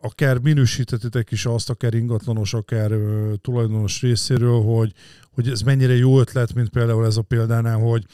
akár minősítetitek is azt, akár ingatlanos, akár ö, tulajdonos részéről, hogy, hogy ez mennyire jó ötlet, mint például ez a példánál, hogy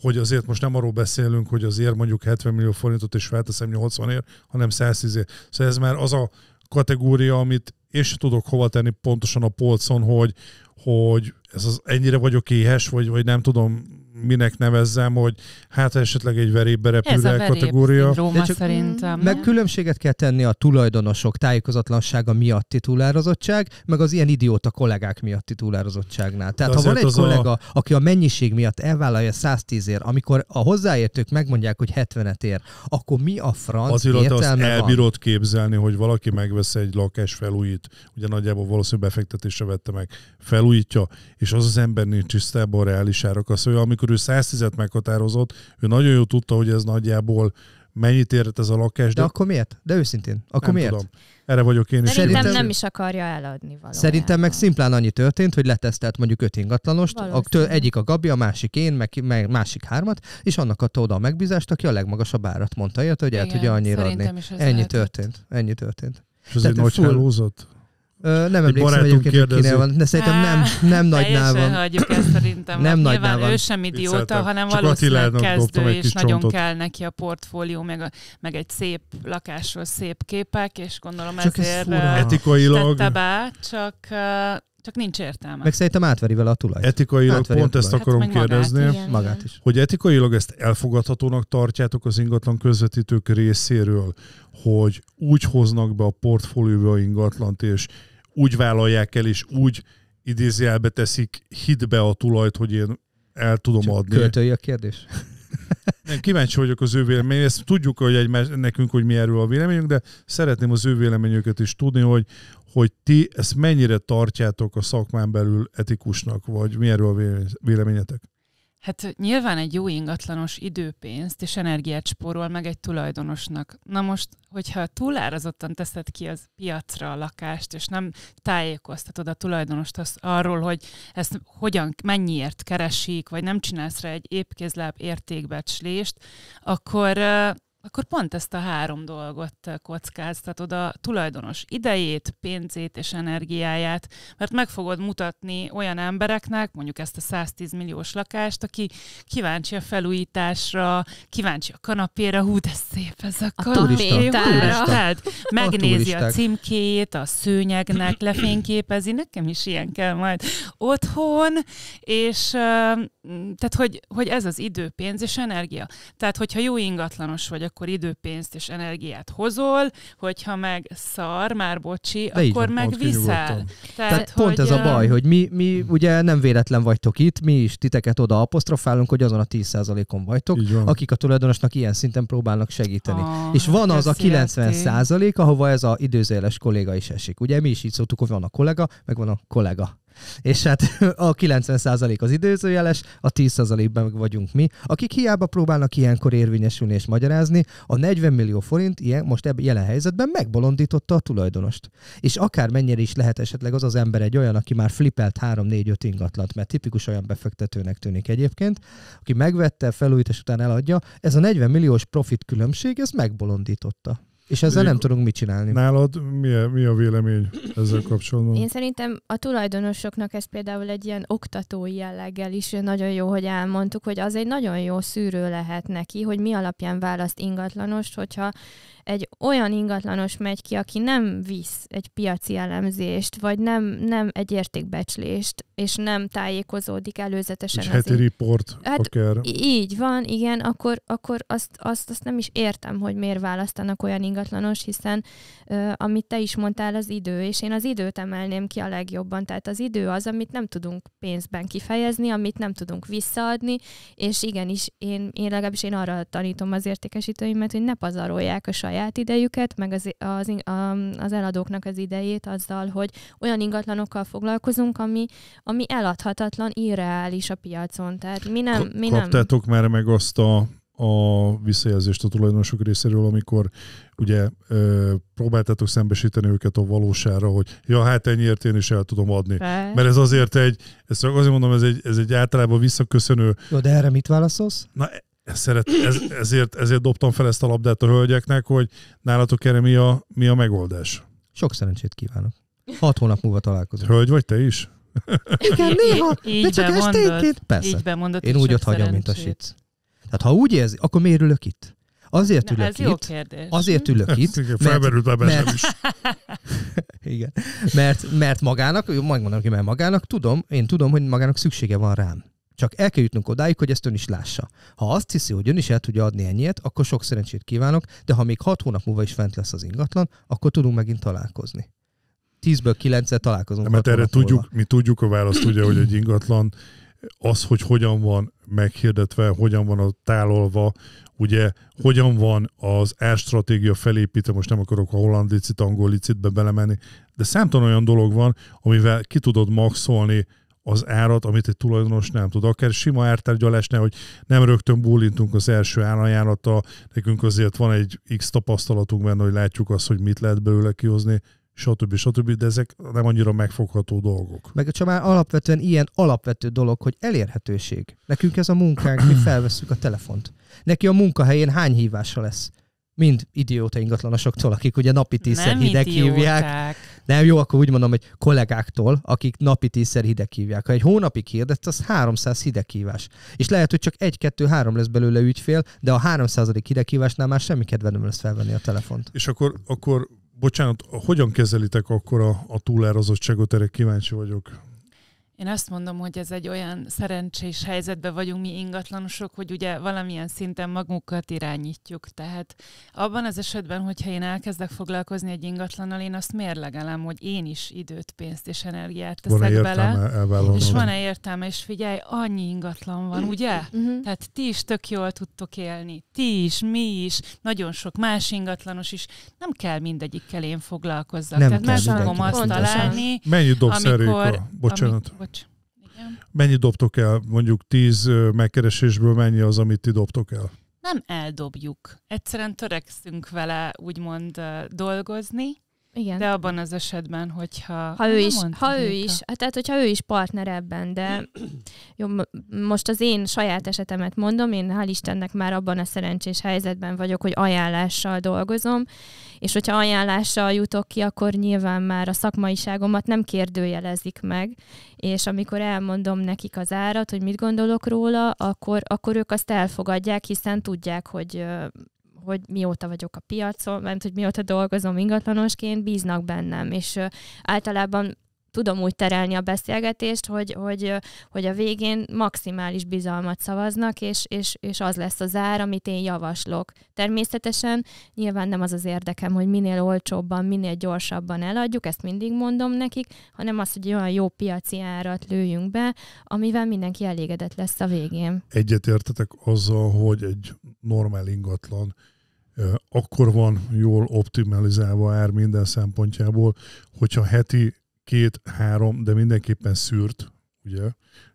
hogy azért most nem arról beszélünk, hogy azért mondjuk 70 millió forintot és felteszem 80-ért, hanem 110 ért Szóval ez már az a kategória, amit én sem tudok hova tenni pontosan a polcon, hogy, hogy ez az, ennyire vagyok éhes, vagy, vagy nem tudom, minek nevezzem, hogy hát esetleg egy verébe repülő Ez kategória. De csak, szerintem. Meg különbséget kell tenni a tulajdonosok tájékozatlansága miatti túlározottság, meg az ilyen idióta kollégák miatti túlározottságnál. Tehát ha van egy kollega, a... aki a mennyiség miatt elvállalja 110 ér, amikor a hozzáértők megmondják, hogy 70-et ér, akkor mi a franc Azért értelme azt elbírod van? képzelni, hogy valaki megvesz egy lakás felújít, ugye nagyjából valószínűleg befektetésre vette meg, felújítja, és az az ember nincs tisztában a reális árak. Az, hogy amikor körül 110-et meghatározott, ő nagyon jól tudta, hogy ez nagyjából mennyit érhet ez a lakás. De, de akkor miért? De őszintén, akkor nem miért? Tudom. Erre vagyok én is. Szerintem nem is akarja eladni valójában. Szerintem meg szimplán annyi történt, hogy letesztelt mondjuk öt ingatlanost, a, től egyik a Gabi, a másik én, meg, meg másik hármat, és annak adta oda a megbízást, aki a legmagasabb árat mondta, ilyet, hogy el Igen, tudja annyira adni. Ennyi lehet. történt. Ennyi történt. És ez egy nagy full... hálózat? Ö, nem egy emlékszem egyébként, kérdezi. kinél van, de szerintem nem, nem nagynál van. hagyjuk ezt szerintem. Nem nagy Nyilván van. ő sem idióta, hanem Csak valószínűleg kezdő, és nagyon kell neki a portfólió, meg, a, meg egy szép lakásról szép képek, és gondolom Csak ezért ez etikailag... tette be, csak csak nincs értelme. Meg szerintem átveri vele a tulajt. Etikailag átveri pont ezt akarom hát kérdezni. Magát, igen, magát is. Hogy etikailag ezt elfogadhatónak tartjátok az ingatlan közvetítők részéről, hogy úgy hoznak be a portfólióba ingatlant, és úgy vállalják el, és úgy idézőjelbe teszik hitbe a tulajt, hogy én el tudom Csak adni. Költői a kérdés? Nem, kíváncsi vagyok az ő vélemény. Ezt tudjuk, hogy egy nekünk, hogy mi erről a véleményünk, de szeretném az ő véleményüket is tudni, hogy, hogy ti ezt mennyire tartjátok a szakmán belül etikusnak, vagy mi erről a véleményetek? Hát nyilván egy jó ingatlanos időpénzt és energiát spórol meg egy tulajdonosnak. Na most, hogyha túlárazottan teszed ki az piacra a lakást, és nem tájékoztatod a tulajdonost az arról, hogy ezt hogyan, mennyiért keresik, vagy nem csinálsz rá egy épkézláb értékbecslést, akkor akkor pont ezt a három dolgot eh, kockáztatod, a tulajdonos idejét, pénzét és energiáját, mert meg fogod mutatni olyan embereknek, mondjuk ezt a 110 milliós lakást, aki kíváncsi a felújításra, kíváncsi a kanapéra, hú, de szép ez a, a kanapétára. Tehát megnézi a, a címkét, a szőnyegnek lefényképezi, nekem is ilyen kell majd otthon, és eh, tehát, hogy, hogy ez az idő, pénz és energia. Tehát, hogyha jó ingatlanos vagy, akkor időpénzt és energiát hozol, hogyha meg szar, már bocsi, De akkor van, meg viszel. Tehát, Tehát hogy... pont ez a baj, hogy mi, mi ugye nem véletlen vagytok itt, mi is titeket oda apostrofálunk, hogy azon a 10%-on vagytok, akik a tulajdonosnak ilyen szinten próbálnak segíteni. Ah, és van hát az a 90%, ahova ez a időzéles kolléga is esik. Ugye mi is így szóltuk, hogy van a kollega, meg van a kollega. És hát a 90% az időzőjeles, a 10%-ben vagyunk mi, akik hiába próbálnak ilyenkor érvényesülni és magyarázni, a 40 millió forint ilyen, most ebben jelen helyzetben megbolondította a tulajdonost. És akármennyire is lehet esetleg az az ember egy olyan, aki már flippelt 3-4-5 ingatlant, mert tipikus olyan befektetőnek tűnik egyébként, aki megvette, felújítás után eladja, ez a 40 milliós profit különbség, ez megbolondította. És ezzel nem tudunk mit csinálni. Nálad mi a, mi a vélemény ezzel kapcsolatban? Én szerintem a tulajdonosoknak ez például egy ilyen oktatói jelleggel is nagyon jó, hogy elmondtuk, hogy az egy nagyon jó szűrő lehet neki, hogy mi alapján választ ingatlanost, hogyha egy olyan ingatlanos megy ki, aki nem visz egy piaci elemzést, vagy nem, nem egy értékbecslést, és nem tájékozódik előzetesen. És heti report hát akár. Így van, igen, akkor, akkor azt, azt, azt nem is értem, hogy miért választanak olyan ingatlanos, hiszen uh, amit te is mondtál, az idő, és én az időt emelném ki a legjobban. Tehát az idő az, amit nem tudunk pénzben kifejezni, amit nem tudunk visszaadni, és igenis, én, én legalábbis én arra tanítom az értékesítőimet, hogy ne pazarolják a saját saját idejüket, meg az, az, az eladóknak az idejét azzal, hogy olyan ingatlanokkal foglalkozunk, ami, ami eladhatatlan, irreális a piacon. Tehát mi nem... mi nem... Kaptátok már meg azt a a visszajelzést a tulajdonosok részéről, amikor ugye ö, próbáltátok szembesíteni őket a valósára, hogy ja, hát ennyiért én is el tudom adni. Persze. Mert ez azért egy, ezt csak azért mondom, ez egy, ez egy általában visszaköszönő. Jó, de erre mit válaszolsz? Na, Szeret, ez, ezért, ezért dobtam fel ezt a labdát a hölgyeknek, hogy nálatok erre mi a, mi a megoldás. Sok szerencsét kívánok. Hat hónap múlva találkozunk. Hölgy vagy te is? Igen, néha, így de csak esténként. Persze. Így bemondott Én úgy ott hagyom, mint a sic. Tehát ha úgy érzi, akkor miért ülök itt? Azért Na, ülök itt. kérdés. Azért ülök itt. Igen, felmerült már mert, is. igen. Mert, mert magának, majd mondom ki, mert magának tudom, én tudom, hogy magának szüksége van rám. Csak el kell jutnunk odáig, hogy ezt ön is lássa. Ha azt hiszi, hogy ön is el tudja adni ennyit, akkor sok szerencsét kívánok, de ha még hat hónap múlva is fent lesz az ingatlan, akkor tudunk megint találkozni. 10-ből 9 találkozunk. Mert erre tudjuk, múlva. mi tudjuk a választ, ugye, hogy egy ingatlan az, hogy hogyan van meghirdetve, hogyan van a tálolva, ugye hogyan van az árstratégia felépítve, most nem akarok a holland licit, angol licitbe belemenni, de számtalan olyan dolog van, amivel ki tudod maxolni az árat, amit egy tulajdonos nem tud. Akár sima ártárgyalás ne, hogy nem rögtön bólintunk az első árajánlata, nekünk azért van egy X tapasztalatunk benne, hogy látjuk azt, hogy mit lehet belőle kihozni, stb. stb. De ezek nem annyira megfogható dolgok. Meg csak már alapvetően ilyen alapvető dolog, hogy elérhetőség. Nekünk ez a munkánk, mi felveszünk a telefont. Neki a munkahelyén hány hívása lesz? Mind idióta ingatlanosoktól, akik ugye napi tízszer hideg hívják nem jó, akkor úgy mondom, hogy kollégáktól, akik napi tízszer hideghívják. Ha egy hónapig hirdetsz, az 300 hideghívás. És lehet, hogy csak egy, kettő, három lesz belőle ügyfél, de a 300. hideghívásnál már semmi kedve nem lesz felvenni a telefont. És akkor, akkor bocsánat, hogyan kezelitek akkor a, a túlárazottságot, erre kíváncsi vagyok. Én azt mondom, hogy ez egy olyan szerencsés helyzetben vagyunk mi ingatlanosok, hogy ugye valamilyen szinten magunkat irányítjuk. Tehát abban az esetben, hogyha én elkezdek foglalkozni egy ingatlannal, én azt mérlegelem, hogy én is időt, pénzt és energiát teszek van-e bele. És van-e értelme, és figyelj, annyi ingatlan van, ugye? Uh-huh. Tehát ti is tök jól tudtok élni. Ti is, mi is, nagyon sok más ingatlanos is. Nem kell mindegyikkel én foglalkozzak. Nem Tehát meg fogom azt találni, Mennyi amikor, amikor, Bocsánat. Amikor, Mennyi dobtok el? Mondjuk tíz megkeresésből mennyi az, amit ti dobtok el? Nem eldobjuk. Egyszerűen törekszünk vele úgymond dolgozni, igen. De abban az esetben, hogyha... Ha ő is, ha ő is, hát tehát hogyha ő is partner ebben, de jó, most az én saját esetemet mondom, én hál' Istennek már abban a szerencsés helyzetben vagyok, hogy ajánlással dolgozom, és hogyha ajánlással jutok ki, akkor nyilván már a szakmaiságomat nem kérdőjelezik meg, és amikor elmondom nekik az árat, hogy mit gondolok róla, akkor, akkor ők azt elfogadják, hiszen tudják, hogy hogy mióta vagyok a piacon, mert hogy mióta dolgozom ingatlanosként, bíznak bennem, és általában tudom úgy terelni a beszélgetést, hogy, hogy, hogy a végén maximális bizalmat szavaznak, és, és, és az lesz az ár, amit én javaslok. Természetesen nyilván nem az az érdekem, hogy minél olcsóbban, minél gyorsabban eladjuk, ezt mindig mondom nekik, hanem az, hogy olyan jó piaci árat lőjünk be, amivel mindenki elégedett lesz a végén. Egyetértetek azzal, hogy egy normál ingatlan akkor van jól optimalizálva ár minden szempontjából, hogyha heti két, három, de mindenképpen szűrt, ugye,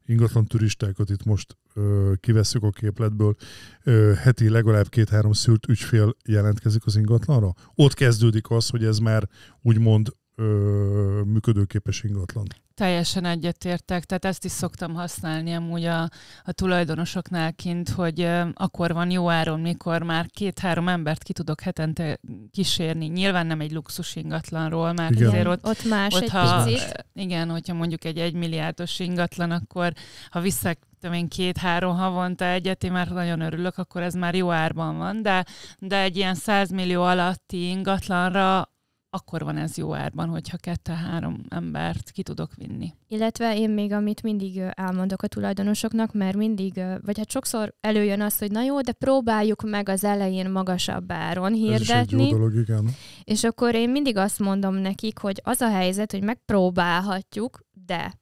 ingatlan turistákat itt most ö, kiveszük a képletből, ö, heti legalább két-három szűrt ügyfél jelentkezik az ingatlanra. Ott kezdődik az, hogy ez már úgymond ö, működőképes ingatlan. Teljesen egyetértek, tehát ezt is szoktam használni amúgy a, a tulajdonosoknál kint, hogy uh, akkor van jó áron, mikor már két-három embert ki tudok hetente kísérni. Nyilván nem egy luxus ingatlanról, mert igen. azért ott, ott más ott, egy ha, Igen, hogyha mondjuk egy egymilliárdos ingatlan, akkor ha visszak én, két-három havonta egyet, én már nagyon örülök, akkor ez már jó árban van, de, de egy ilyen 100 millió alatti ingatlanra akkor van ez jó árban, hogyha kettő-három embert ki tudok vinni. Illetve én még amit mindig elmondok a tulajdonosoknak, mert mindig, vagy hát sokszor előjön az, hogy na jó, de próbáljuk meg az elején magasabb áron hirdetni. Ez is egy jó dolog, igen. És akkor én mindig azt mondom nekik, hogy az a helyzet, hogy megpróbálhatjuk, de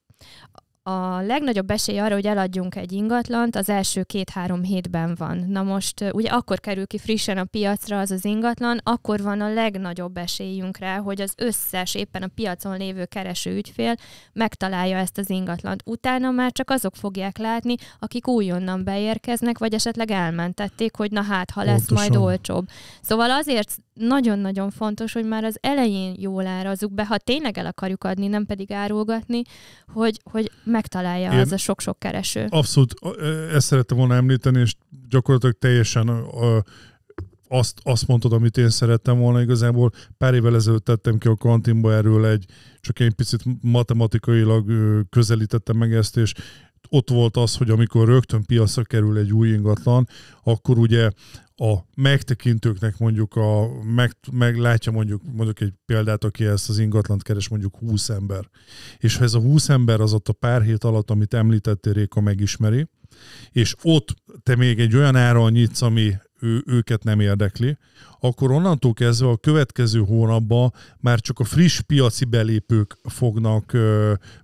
a legnagyobb esély arra, hogy eladjunk egy ingatlant, az első két-három hétben van. Na most ugye akkor kerül ki frissen a piacra az az ingatlan, akkor van a legnagyobb esélyünk rá, hogy az összes éppen a piacon lévő kereső ügyfél megtalálja ezt az ingatlant. Utána már csak azok fogják látni, akik újonnan beérkeznek, vagy esetleg elmentették, hogy na hát, ha lesz Pontosan. majd olcsóbb. Szóval azért nagyon-nagyon fontos, hogy már az elején jól árazzuk be, ha tényleg el akarjuk adni, nem pedig árulgatni, hogy, hogy megtalálja Én az a sok-sok kereső. Abszolút, ezt szerettem volna említeni, és gyakorlatilag teljesen azt, azt mondtad, amit én szerettem volna igazából. Pár évvel ezelőtt tettem ki a kantinba erről egy, csak én picit matematikailag közelítettem meg ezt, és ott volt az, hogy amikor rögtön piacra kerül egy új ingatlan, akkor ugye a megtekintőknek mondjuk a, meg, meglátja mondjuk, mondjuk egy példát, aki ezt az ingatlant keres, mondjuk 20 ember. És ha ez a 20 ember az ott a pár hét alatt, amit említettél, Réka megismeri, és ott te még egy olyan áron nyitsz, ami ő, őket nem érdekli, akkor onnantól kezdve a következő hónapban már csak a friss piaci belépők fognak,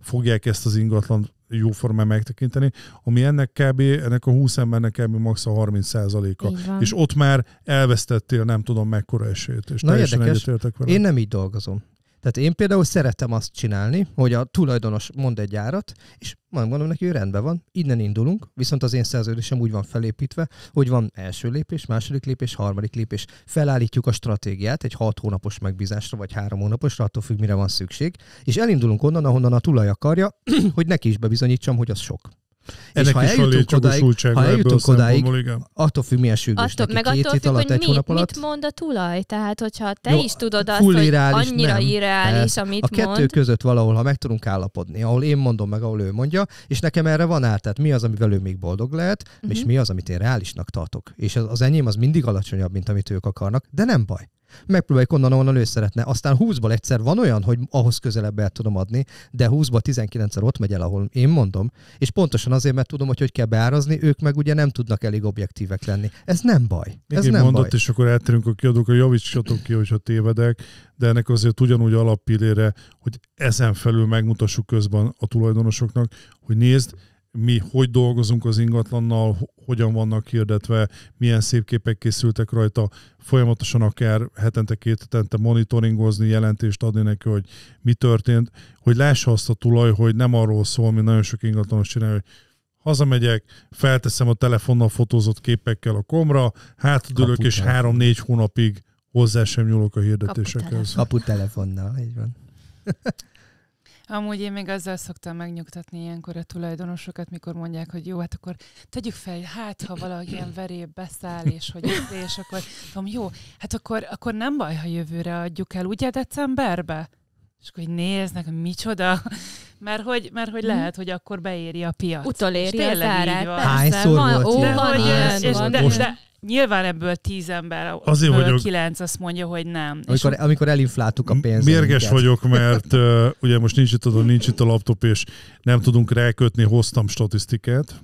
fogják ezt az ingatlan jóformán megtekinteni, ami ennek kb. ennek a 20 embernek kb. max. a 30%-a. És ott már elvesztettél nem tudom mekkora esélyt. És Na érdekes, vele. én nem így dolgozom. Tehát én például szeretem azt csinálni, hogy a tulajdonos mond egy árat, és majd mondom neki, hogy rendben van, innen indulunk, viszont az én szerződésem úgy van felépítve, hogy van első lépés, második lépés, harmadik lépés. Felállítjuk a stratégiát egy hat hónapos megbízásra, vagy három hónaposra, attól függ, mire van szükség, és elindulunk onnan, ahonnan a tulaj akarja, hogy neki is bebizonyítsam, hogy az sok. Ennek és ha eljutunk odáig, ha eljutunk odáig attól függ, milyen sűrűs neki. Meg két attól hét függ, alatt, hogy mit, alatt. mit mond a tulaj. Tehát, hogyha te Jó, is tudod azt, hogy annyira nem. irreális, amit amit A kettő mond. között valahol, ha meg tudunk állapodni, ahol én mondom meg, ahol ő mondja, és nekem erre van át, tehát mi az, amivel ő még boldog lehet, uh-huh. és mhm. mi az, amit én reálisnak tartok. És az, az enyém az mindig alacsonyabb, mint amit ők akarnak, de nem baj megpróbáljuk onnan, ahonnan ő szeretne. Aztán 20-ban egyszer van olyan, hogy ahhoz közelebb el tudom adni, de 20-ba 19-szer ott megy el, ahol én mondom, és pontosan azért, mert tudom, hogy hogy kell beárazni, ők meg ugye nem tudnak elég objektívek lenni. Ez nem baj. Ez Én nem mondott, baj. és akkor eltérünk a a javítsatok ki, hogyha tévedek, de ennek azért ugyanúgy alappillére, hogy ezen felül megmutassuk közben a tulajdonosoknak, hogy nézd, mi hogy dolgozunk az ingatlannal, hogyan vannak hirdetve, milyen szép képek készültek rajta, folyamatosan akár hetente, két hetente monitoringozni, jelentést adni neki, hogy mi történt, hogy lássa azt a tulaj, hogy nem arról szól, mi nagyon sok ingatlanos csinálja, hogy hazamegyek, felteszem a telefonnal fotózott képekkel a komra, hátadülök, és három-négy hónapig hozzá sem nyúlok a hirdetésekhez. Kaputelefonnal, így van. Amúgy én még azzal szoktam megnyugtatni ilyenkor a tulajdonosokat, mikor mondják, hogy jó, hát akkor tegyük fel, hát ha valaki ilyen veréb beszáll, és hogy és akkor mondom, jó, hát akkor, akkor nem baj, ha jövőre adjuk el, ugye decemberbe? És akkor hogy néznek, hogy micsoda, mert hogy, mert hogy mhm. lehet, hogy akkor beéri a piac. Utoléri a zárát. Hányszor volt? van ilyen. És, de, Nyilván ebből tíz ember, Azért vagyok, kilenc azt mondja, hogy nem. Amikor, és amikor elinfláltuk a pénzt. Mérges minket. vagyok, mert uh, ugye most nincs itt, a, nincs itt a laptop, és nem tudunk rákötni, hoztam statisztikát,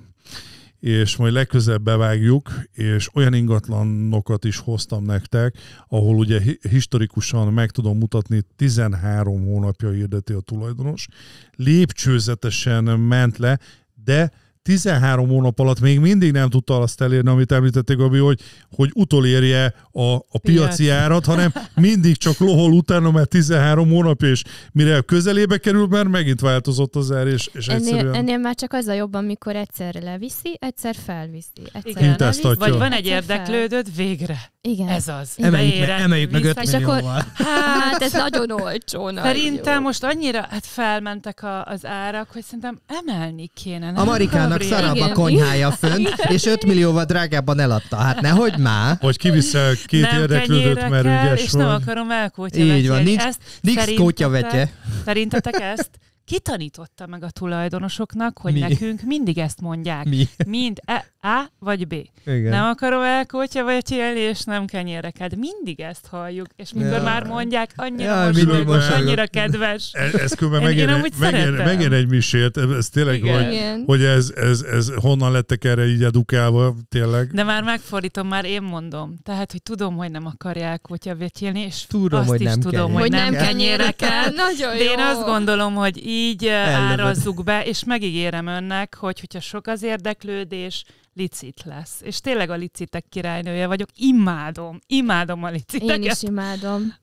és majd legközebb bevágjuk, és olyan ingatlanokat is hoztam nektek, ahol ugye historikusan meg tudom mutatni, 13 hónapja hirdeti a tulajdonos, lépcsőzetesen ment le, de 13 hónap alatt még mindig nem tudta azt elérni, amit említették, Gabi, hogy, hogy utolérje a, a piaci árat, hanem mindig csak lohol utána, mert 13 hónap, és mire közelébe kerül, mert megint változott az ár, és, és ennél, egyszerűen... ennél már csak az a jobban, amikor egyszer leviszi, egyszer felviszi. Egyszer Igen, leviszi, vagy van egy érdeklődöd, végre. Igen. Ez az. Igen. Emeljük, meg, emeljük meg 5 millióval. Akkor, hát ez nagyon olcsó. Szerintem most annyira hát felmentek a, az árak, hogy szerintem emelni kéne. Nem? Amerikának annak szarabb a konyhája fönt, és 5 millióval drágábban eladta. Hát nehogy már. Hogy kiviszel két nem érdeklődőt, mert ügyes és vagy. nem akarom elkótya Így van, nincs, nincs kótya vetje. Szerintetek ezt? kitanította meg a tulajdonosoknak, hogy Mi? nekünk mindig ezt mondják. Mi? Mind e, A vagy B. Igen. Nem akarom elkótya vagy csinálni, és nem kenyéreked. Mindig ezt halljuk, és mikor ja. már mondják, annyira ja, most annyira kedves. Ez, ez különben megér, én, én megér, megér egy misért, ez tényleg, Igen. hogy, Igen. hogy ez, ez, ez honnan lettek erre így edukálva, tényleg. De már megfordítom, már én mondom. Tehát, hogy tudom, hogy nem akarják kótya vagy és tudom, azt hogy is nem tudom, kell. hogy nem kenyéreken. Nagyon de én azt gondolom, hogy így Ellövöd. árazzuk be, és megígérem önnek, hogy hogyha sok az érdeklődés, licit lesz. És tényleg a licitek királynője vagyok. Imádom, imádom a liciteket. Én is imádom.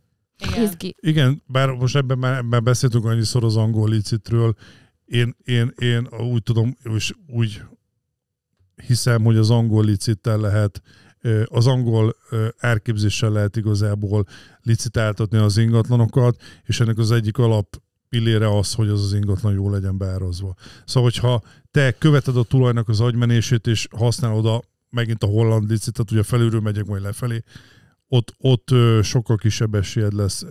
Igen, Igen bár most ebben már, már beszéltünk annyiszor az angol licitről, én, én, én úgy tudom, és úgy hiszem, hogy az angol licittel lehet az angol árképzéssel lehet igazából licitáltatni az ingatlanokat, és ennek az egyik alap pillére az, hogy az az ingatlan jól legyen beározva. Szóval, hogyha te követed a tulajnak az agymenését, és használod a, megint a holland tehát ugye felülről megyek majd lefelé, ott, ott sokkal kisebb esélyed lesz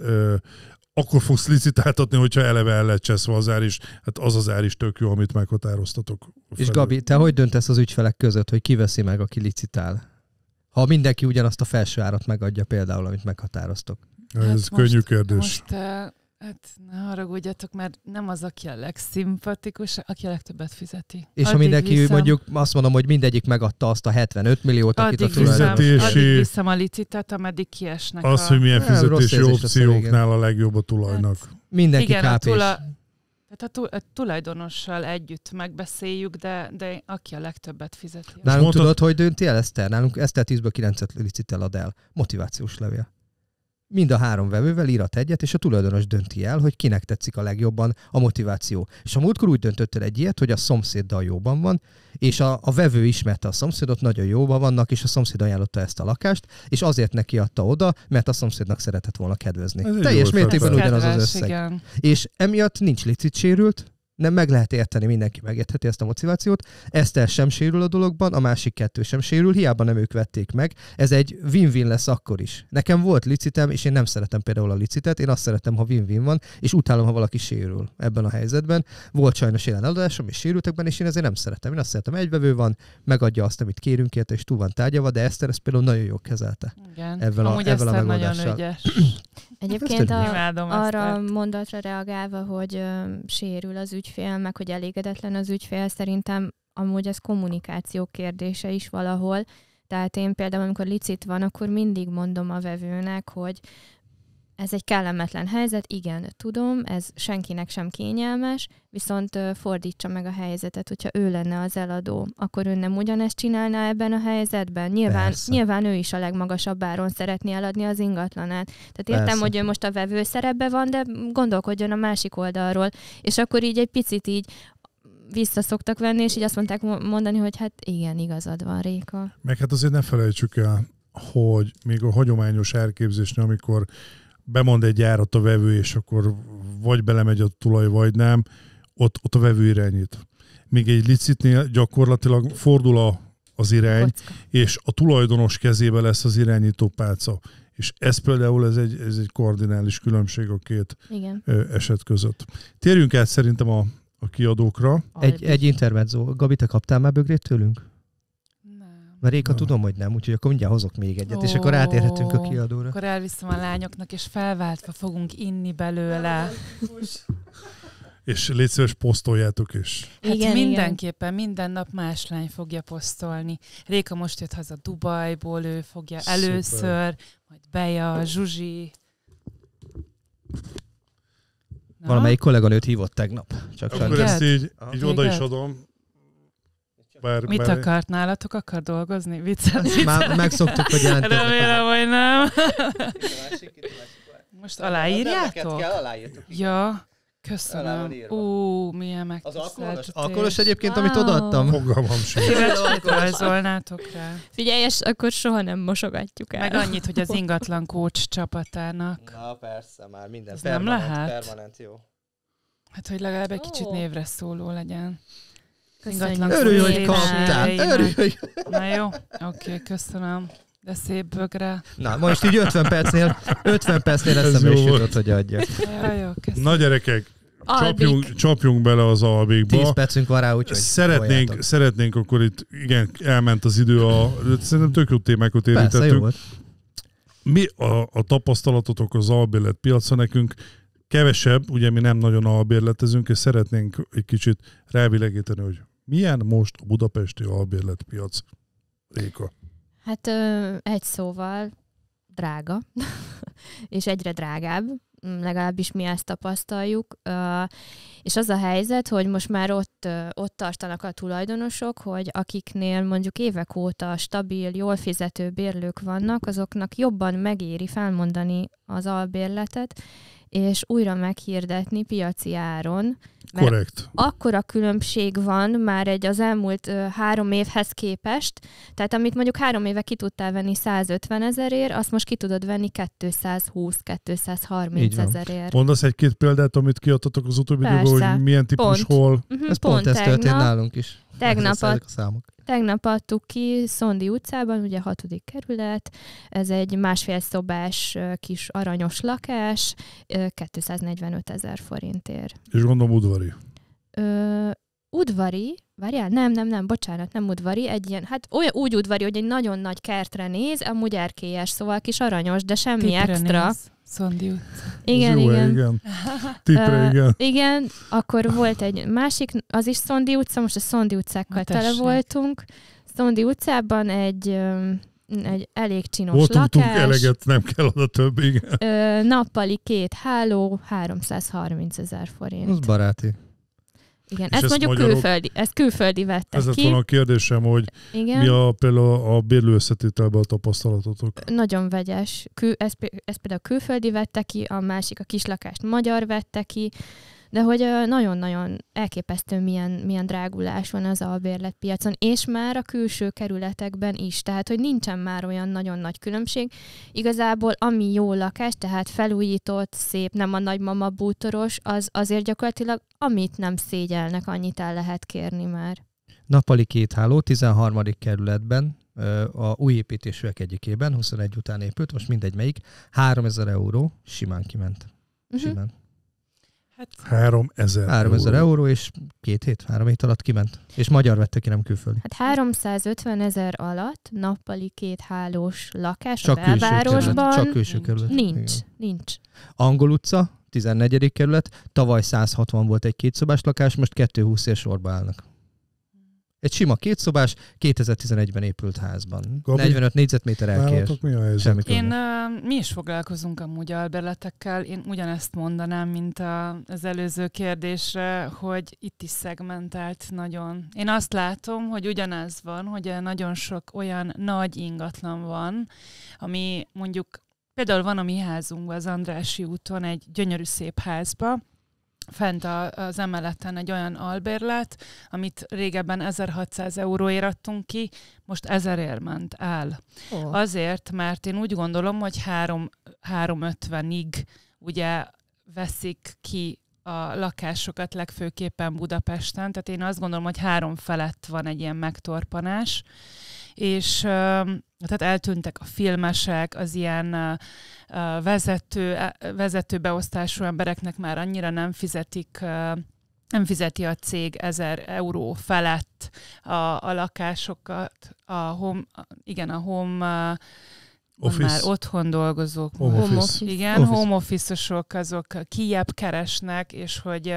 akkor fogsz licitáltatni, hogyha eleve el lett cseszve az ár is. Hát az az ár is tök jó, amit meghatároztatok. Felül. És Gabi, te hogy döntesz az ügyfelek között, hogy kiveszi meg, aki licitál? Ha mindenki ugyanazt a felső árat megadja például, amit meghatároztok. Hát Ez most, könnyű kérdés. Most Hát ne haragudjatok, mert nem az, aki a legszimpatikus, aki a legtöbbet fizeti. És addig ha mindenki viszem, mondjuk azt mondom, hogy mindegyik megadta azt a 75 milliót, akit a fizetési... Addig viszem a licitet, ameddig kiesnek Az, a... hogy milyen fizetési opcióknál a legjobb a tulajnak. Hát, mindenki igen, kápés. a tula... Tehát a, tulajdonossal együtt megbeszéljük, de, de aki a legtöbbet fizeti. Nálunk mondtad... tudod, hogy dönti el, Eszter? Nálunk Eszter 10-ből 9-et licitel ad el. Motivációs levél mind a három vevővel írat egyet, és a tulajdonos dönti el, hogy kinek tetszik a legjobban a motiváció. És a múltkor úgy döntött el egy ilyet, hogy a szomszéddal jóban van, és a, a vevő ismerte a szomszédot, nagyon jóban vannak, és a szomszéd ajánlotta ezt a lakást, és azért neki adta oda, mert a szomszédnak szeretett volna kedvezni. Ez Teljes mértékben ugyanaz az összeg. Igen. És emiatt nincs licit sérült, nem meg lehet érteni, mindenki megértheti ezt a motivációt. Eszter sem sérül a dologban, a másik kettő sem sérül, hiába nem ők vették meg. Ez egy win-win lesz akkor is. Nekem volt licitem, és én nem szeretem például a licitet, én azt szeretem, ha win-win van, és utálom, ha valaki sérül ebben a helyzetben. Volt sajnos jelen eladásom, és benne, és én ezért nem szeretem. Én azt szeretem, egybevő van, megadja azt, amit kérünk érte, és túl van tárgyalva, de Eszter ezt például nagyon jól kezelte. Igen. Ebben Amúgy a, ebben a Nagyon ügyes. Egyébként a, arra a mondatra reagálva, hogy ö, sérül az ügy ügyfél, meg hogy elégedetlen az ügyfél, szerintem amúgy ez kommunikáció kérdése is valahol. Tehát én például, amikor licit van, akkor mindig mondom a vevőnek, hogy ez egy kellemetlen helyzet, igen, tudom, ez senkinek sem kényelmes, viszont fordítsa meg a helyzetet, hogyha ő lenne az eladó, akkor ő nem ugyanezt csinálná ebben a helyzetben. Nyilván, nyilván ő is a legmagasabb áron szeretné eladni az ingatlanát. Tehát értem, Persze. hogy ő most a vevő szerepbe van, de gondolkodjon a másik oldalról. És akkor így egy picit így vissza szoktak venni, és így azt mondták mondani, hogy hát igen, igazad van, Réka. Meg hát azért ne felejtsük el, hogy még a hagyományos elképzésnél, amikor bemond egy árat a vevő, és akkor vagy belemegy a tulaj, vagy nem, ott, ott a vevő irányít. Míg egy licitnél gyakorlatilag fordul a, az irány, a és a tulajdonos kezébe lesz az irányító pálca. És ez például ez egy, ez egy kardinális különbség a két Igen. eset között. Térjünk át szerintem a, a kiadókra. Egy, egy intermezzo. Gabi, te kaptál már bögrét tőlünk? Na Réka, tudom, hogy nem, úgyhogy akkor mindjárt hozok még egyet, oh, és akkor átérhetünk a kiadóra. Akkor elviszem a lányoknak, és felváltva fogunk inni belőle. És légy szíves, posztoljátok is. Hát igen, mindenképpen, igen. minden nap más lány fogja posztolni. Réka most jött haza Dubajból, ő fogja Szuper. először, majd Beja, Zsuzsi. Na? Valamelyik kolléganőt hívott tegnap. Csak Akkor ezt így, így oda is adom. Bár, Mit bár... akart nálatok? Akar dolgozni? Viccel, viccel. Már megszoktuk, hogy jelentetek. Remélem, hogy nem. Most aláírjátok? kell, aláírjátok. Ja. Köszönöm. Ú, milyen meg. Az alkoholos, egyébként, wow. amit odaadtam. Fogalmam sem. Szívecskét rajzolnátok rá. Figyelj, és akkor soha nem mosogatjuk el. Meg annyit, hogy az ingatlan kócs csapatának. Na persze, már minden. Ez nem lehet? Permanent jó. Hát, hogy legalább egy kicsit névre szóló legyen. Köszönjük. Örülj, hogy kaptál. Örülj, hogy... Na jó, oké, okay, köszönöm. De szép bögre. Na, most így 50 percnél, 50 percnél eszembe is jutott, hogy adjak. Ja, jó, Na gyerekek, csapjunk, csapjunk, bele az albékba. 10 percünk van rá, úgyhogy szeretnénk, folyátok. szeretnénk akkor itt, igen, elment az idő, a, szerintem tök jó témákat érintettünk. Persze, Mi a, a tapasztalatotok az albélet piaca nekünk? Kevesebb, ugye mi nem nagyon albérletezünk, és szeretnénk egy kicsit rávilegíteni, hogy milyen most a budapesti albérletpiac, Réka? Hát ö, egy szóval drága, és egyre drágább, mm, legalábbis mi ezt tapasztaljuk. Ö, és az a helyzet, hogy most már ott, ö, ott tartanak a tulajdonosok, hogy akiknél mondjuk évek óta stabil, jól fizető bérlők vannak, azoknak jobban megéri felmondani az albérletet, és újra meghirdetni piaci áron. Korrekt. Akkora különbség van már egy az elmúlt ö, három évhez képest, tehát amit mondjuk három éve ki tudtál venni 150 ezerért, azt most ki tudod venni 220-230 ezerért. Mondasz egy-két példát, amit kiadtatok az utóbbi időben, hogy milyen típus, pont. hol? Uh-huh, Ez pont, pont ez történt nálunk is. Tegnap, ad, a számok. tegnap adtuk ki Szondi utcában, ugye a hatodik kerület, ez egy másfél szobás kis aranyos lakás, 245 ezer forintért. És gondolom udvari. Ö, udvari, várjál, nem, nem, nem, bocsánat, nem udvari, egy ilyen, hát olyan, úgy udvari, hogy egy nagyon nagy kertre néz, amúgy erkélyes, szóval kis aranyos, de semmi Tipre extra. Néz. Szondi út. Igen, Zsue, igen. igen. Tipre, igen. Uh, igen, akkor volt egy másik, az is Szondi utca, most a Szondi utcákkal hát tele voltunk. Szondi utcában egy um, egy elég csinos Volt lakás. eleget, nem kell oda több, igen. Ö, nappali két háló, 330 ezer forint. Az baráti. Igen, ezt, ezt mondjuk magyarok, külföldi, ezt külföldi vettek ez ki. Ez a kérdésem, hogy Igen. mi a például a bérlő összetételben a tapasztalatotok? Nagyon vegyes. Kül, ezt, ezt például külföldi vette ki, a másik a kislakást magyar vette ki de hogy nagyon-nagyon elképesztő, milyen, milyen drágulás van az albérletpiacon, és már a külső kerületekben is, tehát hogy nincsen már olyan nagyon nagy különbség. Igazából ami jó lakás, tehát felújított, szép, nem a nagymama bútoros, az azért gyakorlatilag amit nem szégyelnek, annyit el lehet kérni már. Napali háló, 13. kerületben, a új építésűek egyikében, 21 után épült, most mindegy melyik, 3000 euró simán kiment. Uh-huh. Simán. Hát 3000 3000 euró. euró, és két hét, három hét alatt kiment. És magyar vette ki, nem külföldi. Hát 350 ezer alatt nappali két hálós lakás csak a belvárosban csak külső kerület. nincs. Nincs, nincs. Angol utca, 14. kerület, tavaly 160 volt egy kétszobás lakás, most 220 ért sorba állnak. Egy sima kétszobás, 2011-ben épült házban. Gabi, 45 négyzetméter elkér. Mi a helyzet? Én, mi is foglalkozunk amúgy albérletekkel. Én ugyanezt mondanám, mint a, az előző kérdésre, hogy itt is szegmentált nagyon. Én azt látom, hogy ugyanez van, hogy nagyon sok olyan nagy ingatlan van, ami mondjuk Például van a mi házunkban, az Andrási úton, egy gyönyörű szép házba, fent a, az emeleten egy olyan albérlet, amit régebben 1600 euróért adtunk ki, most 1000 ér ment el. Oh. Azért, mert én úgy gondolom, hogy 3, 350-ig ugye veszik ki a lakásokat legfőképpen Budapesten, tehát én azt gondolom, hogy három felett van egy ilyen megtorpanás, és tehát eltűntek a filmesek, az ilyen vezető, e, vezetőbeosztású embereknek már annyira nem fizetik nem fizeti a cég ezer euró felett a, a lakásokat, a home, igen, a home Office. Már otthon dolgozók, home office. Home, igen, office. home office azok kiebb keresnek, és hogy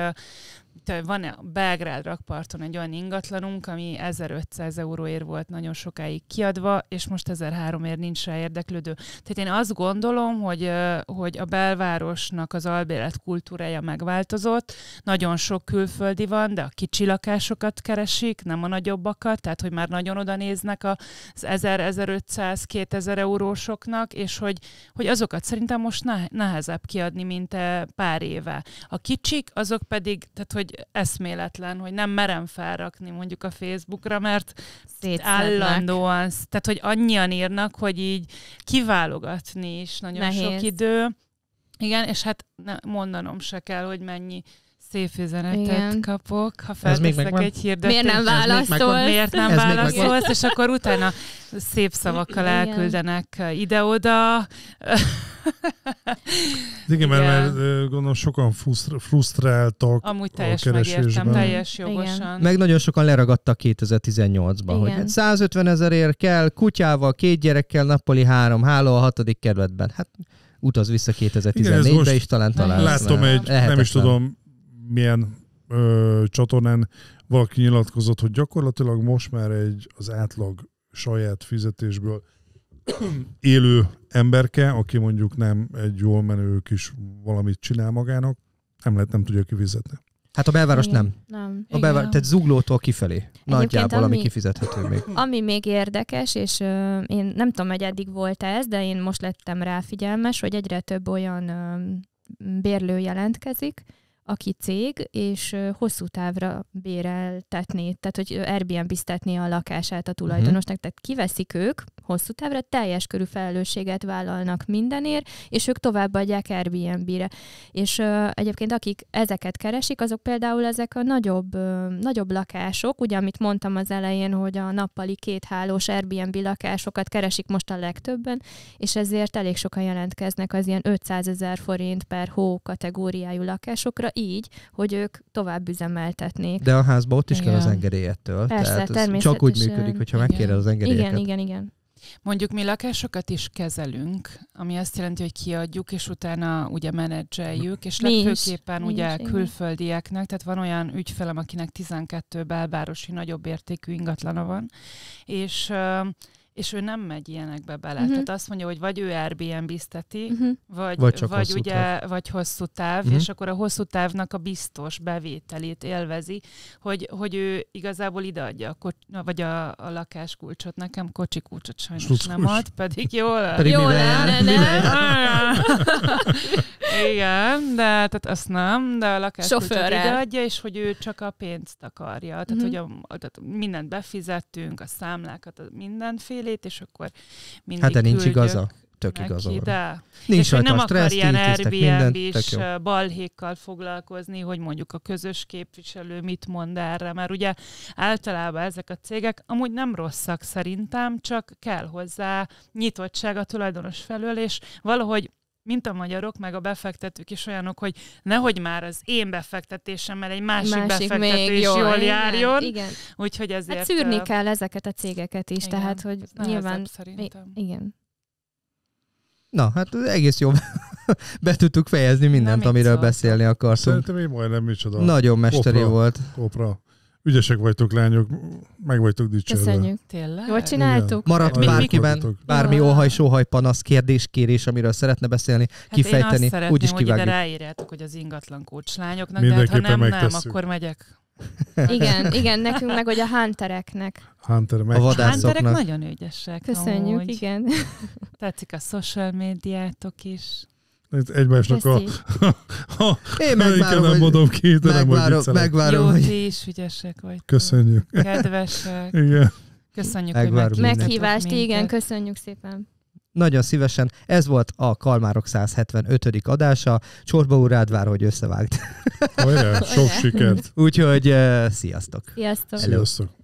itt eh, van Belgrád rakparton egy olyan ingatlanunk, ami 1500 euróért volt nagyon sokáig kiadva, és most 1300 ér nincs rá érdeklődő. Tehát én azt gondolom, hogy, eh, hogy a belvárosnak az albérlet kultúrája megváltozott, nagyon sok külföldi van, de a kicsi lakásokat keresik, nem a nagyobbakat, tehát hogy már nagyon oda néznek az 1000-1500-2000 eurósoknak, és hogy, hogy azokat szerintem most nehezebb kiadni, mint eh, pár éve. A kicsik, azok pedig, tehát hogy eszméletlen, hogy nem merem felrakni mondjuk a Facebookra, mert Szétszednek. állandóan, tehát hogy annyian írnak, hogy így kiválogatni is nagyon Nehéz. sok idő. Igen, és hát ne, mondanom se kell, hogy mennyi szép üzenetet Igen. kapok, ha felteszek egy hirdetést. Miért nem válaszolsz? Miért nem Ez válaszolsz? És akkor utána szép szavakkal elküldenek ide-oda. Igen, mert, mert gondolom sokan frusztráltak Amúgy teljes a keresésben. teljes jogosan. Igen. Meg nagyon sokan leragadtak 2018-ban, hogy 150 150 ezerért kell, kutyával, két gyerekkel, nappali három, háló a hatodik kerületben. Hát utaz vissza 2014-be, és talán talál. Láttam egy, Lehetetlen. nem is tudom, milyen ö, csatornán valaki nyilatkozott, hogy gyakorlatilag most már egy az átlag saját fizetésből élő emberke, aki mondjuk nem egy jól menő kis valamit csinál magának, nem lehet, nem tudja kifizetni. Hát a belváros Igen. nem. nem. A belváros, tehát zuglótól kifelé. Nagyjából, ami, ami kifizethető még. Ami még érdekes, és ö, én nem tudom, hogy eddig volt ez, de én most lettem rá figyelmes, hogy egyre több olyan ö, bérlő jelentkezik, aki cég, és hosszú távra béreltetné, tehát hogy Airbnb-ztetné a lakását a tulajdonosnak, uh-huh. tehát kiveszik ők, hosszú távra teljes körű felelősséget vállalnak mindenért, és ők továbbadják Airbnb-re. És ö, egyébként akik ezeket keresik, azok például ezek a nagyobb, ö, nagyobb lakások, ugye amit mondtam az elején, hogy a nappali kéthálós Airbnb lakásokat keresik most a legtöbben, és ezért elég sokan jelentkeznek az ilyen 500 ezer forint per hó kategóriájú lakásokra, így, hogy ők tovább üzemeltetnék. De a házba ott is igen. kell az engedélyettől. Persze, tehát természetesen. Csak úgy működik, hogyha megkérdez az engedélyeket. Igen, igen, igen. Mondjuk mi lakásokat is kezelünk, ami azt jelenti, hogy kiadjuk, és utána ugye menedzseljük, és mi legfőképpen is. ugye is, külföldieknek, tehát van olyan ügyfelem, akinek 12 belvárosi nagyobb értékű ingatlana van, és és ő nem megy ilyenekbe bele. Uh-huh. Tehát azt mondja, hogy vagy ő airbnb bizteti, uh-huh. vagy, vagy, csak vagy hosszú ugye, táv. vagy hosszú táv, uh-huh. és akkor a hosszú távnak a biztos bevételét élvezi, hogy, hogy ő igazából ideadja, a kocs, vagy a, a lakáskulcsot, nekem kocsi kulcsot sajnos Susz, nem ad, pedig jól, pedig jól lenne. Igen, de tehát azt nem, de a lakáskulcsot ideadja, és hogy ő csak a pénzt akarja. Tehát, uh-huh. hogy a, tehát mindent befizettünk, a számlákat, mindenféle, félét, és akkor mindig Hát de nincs igaza. Tök igaza. De. Nincs és hogy nem stressz, akar ilyen Airbnb-s balhékkal foglalkozni, hogy mondjuk a közös képviselő mit mond erre, mert ugye általában ezek a cégek amúgy nem rosszak szerintem, csak kell hozzá nyitottság a tulajdonos felől, és valahogy mint a magyarok, meg a befektetők is olyanok, hogy nehogy már az én befektetésemmel egy másik, másik befektetés még jól, jól igen, járjon. Igen. Úgyhogy hát ezért... Hát szűrni kell ezeket a cégeket is, igen, tehát hogy nyilván... Szerintem. Igen. Na, hát egész jó. Be tudtuk fejezni mindent, amiről szóltam. beszélni akarsz. Szerintem én majdnem micsoda. Nagyon mesteri kopra, volt. Kopra. Ügyesek vagytok, lányok, meg vagytok dicsérve. Köszönjük. Tényleg? Jól csináltuk? Igen. Maradt hát, bárkiben bármi óhaj, sóhaj, panasz, kérdés, kérés, amiről szeretne beszélni, hát kifejteni. úgyis azt szeretném, úgy is kivágjuk. hogy ide ráírjátok, hogy az ingatlan kulcs lányoknak, de hát, ha nem, megtesszük. nem, akkor megyek. igen, igen, nekünk meg, hogy a hántereknek. Hunter meg. A vadászoknak. Hunterek nagyon ügyesek. Köszönjük, amúgy. igen. Tetszik a social médiátok is. Itt egymásnak Köszi. a, Én megvárom, nem mondom két, megvárom, nem megvárom, hogy... Jó, ti is ügyesek vagy. Köszönjük. Kedvesek. Igen. Köszönjük, megvárom hogy meghívást. Minket. Igen, köszönjük szépen. Nagyon szívesen. Ez volt a Kalmárok 175. adása. Csorba úr rád vár, hogy összevágt. Olyan, sok sikert. Úgyhogy uh, sziasztok. Sziasztok. Hello. sziasztok.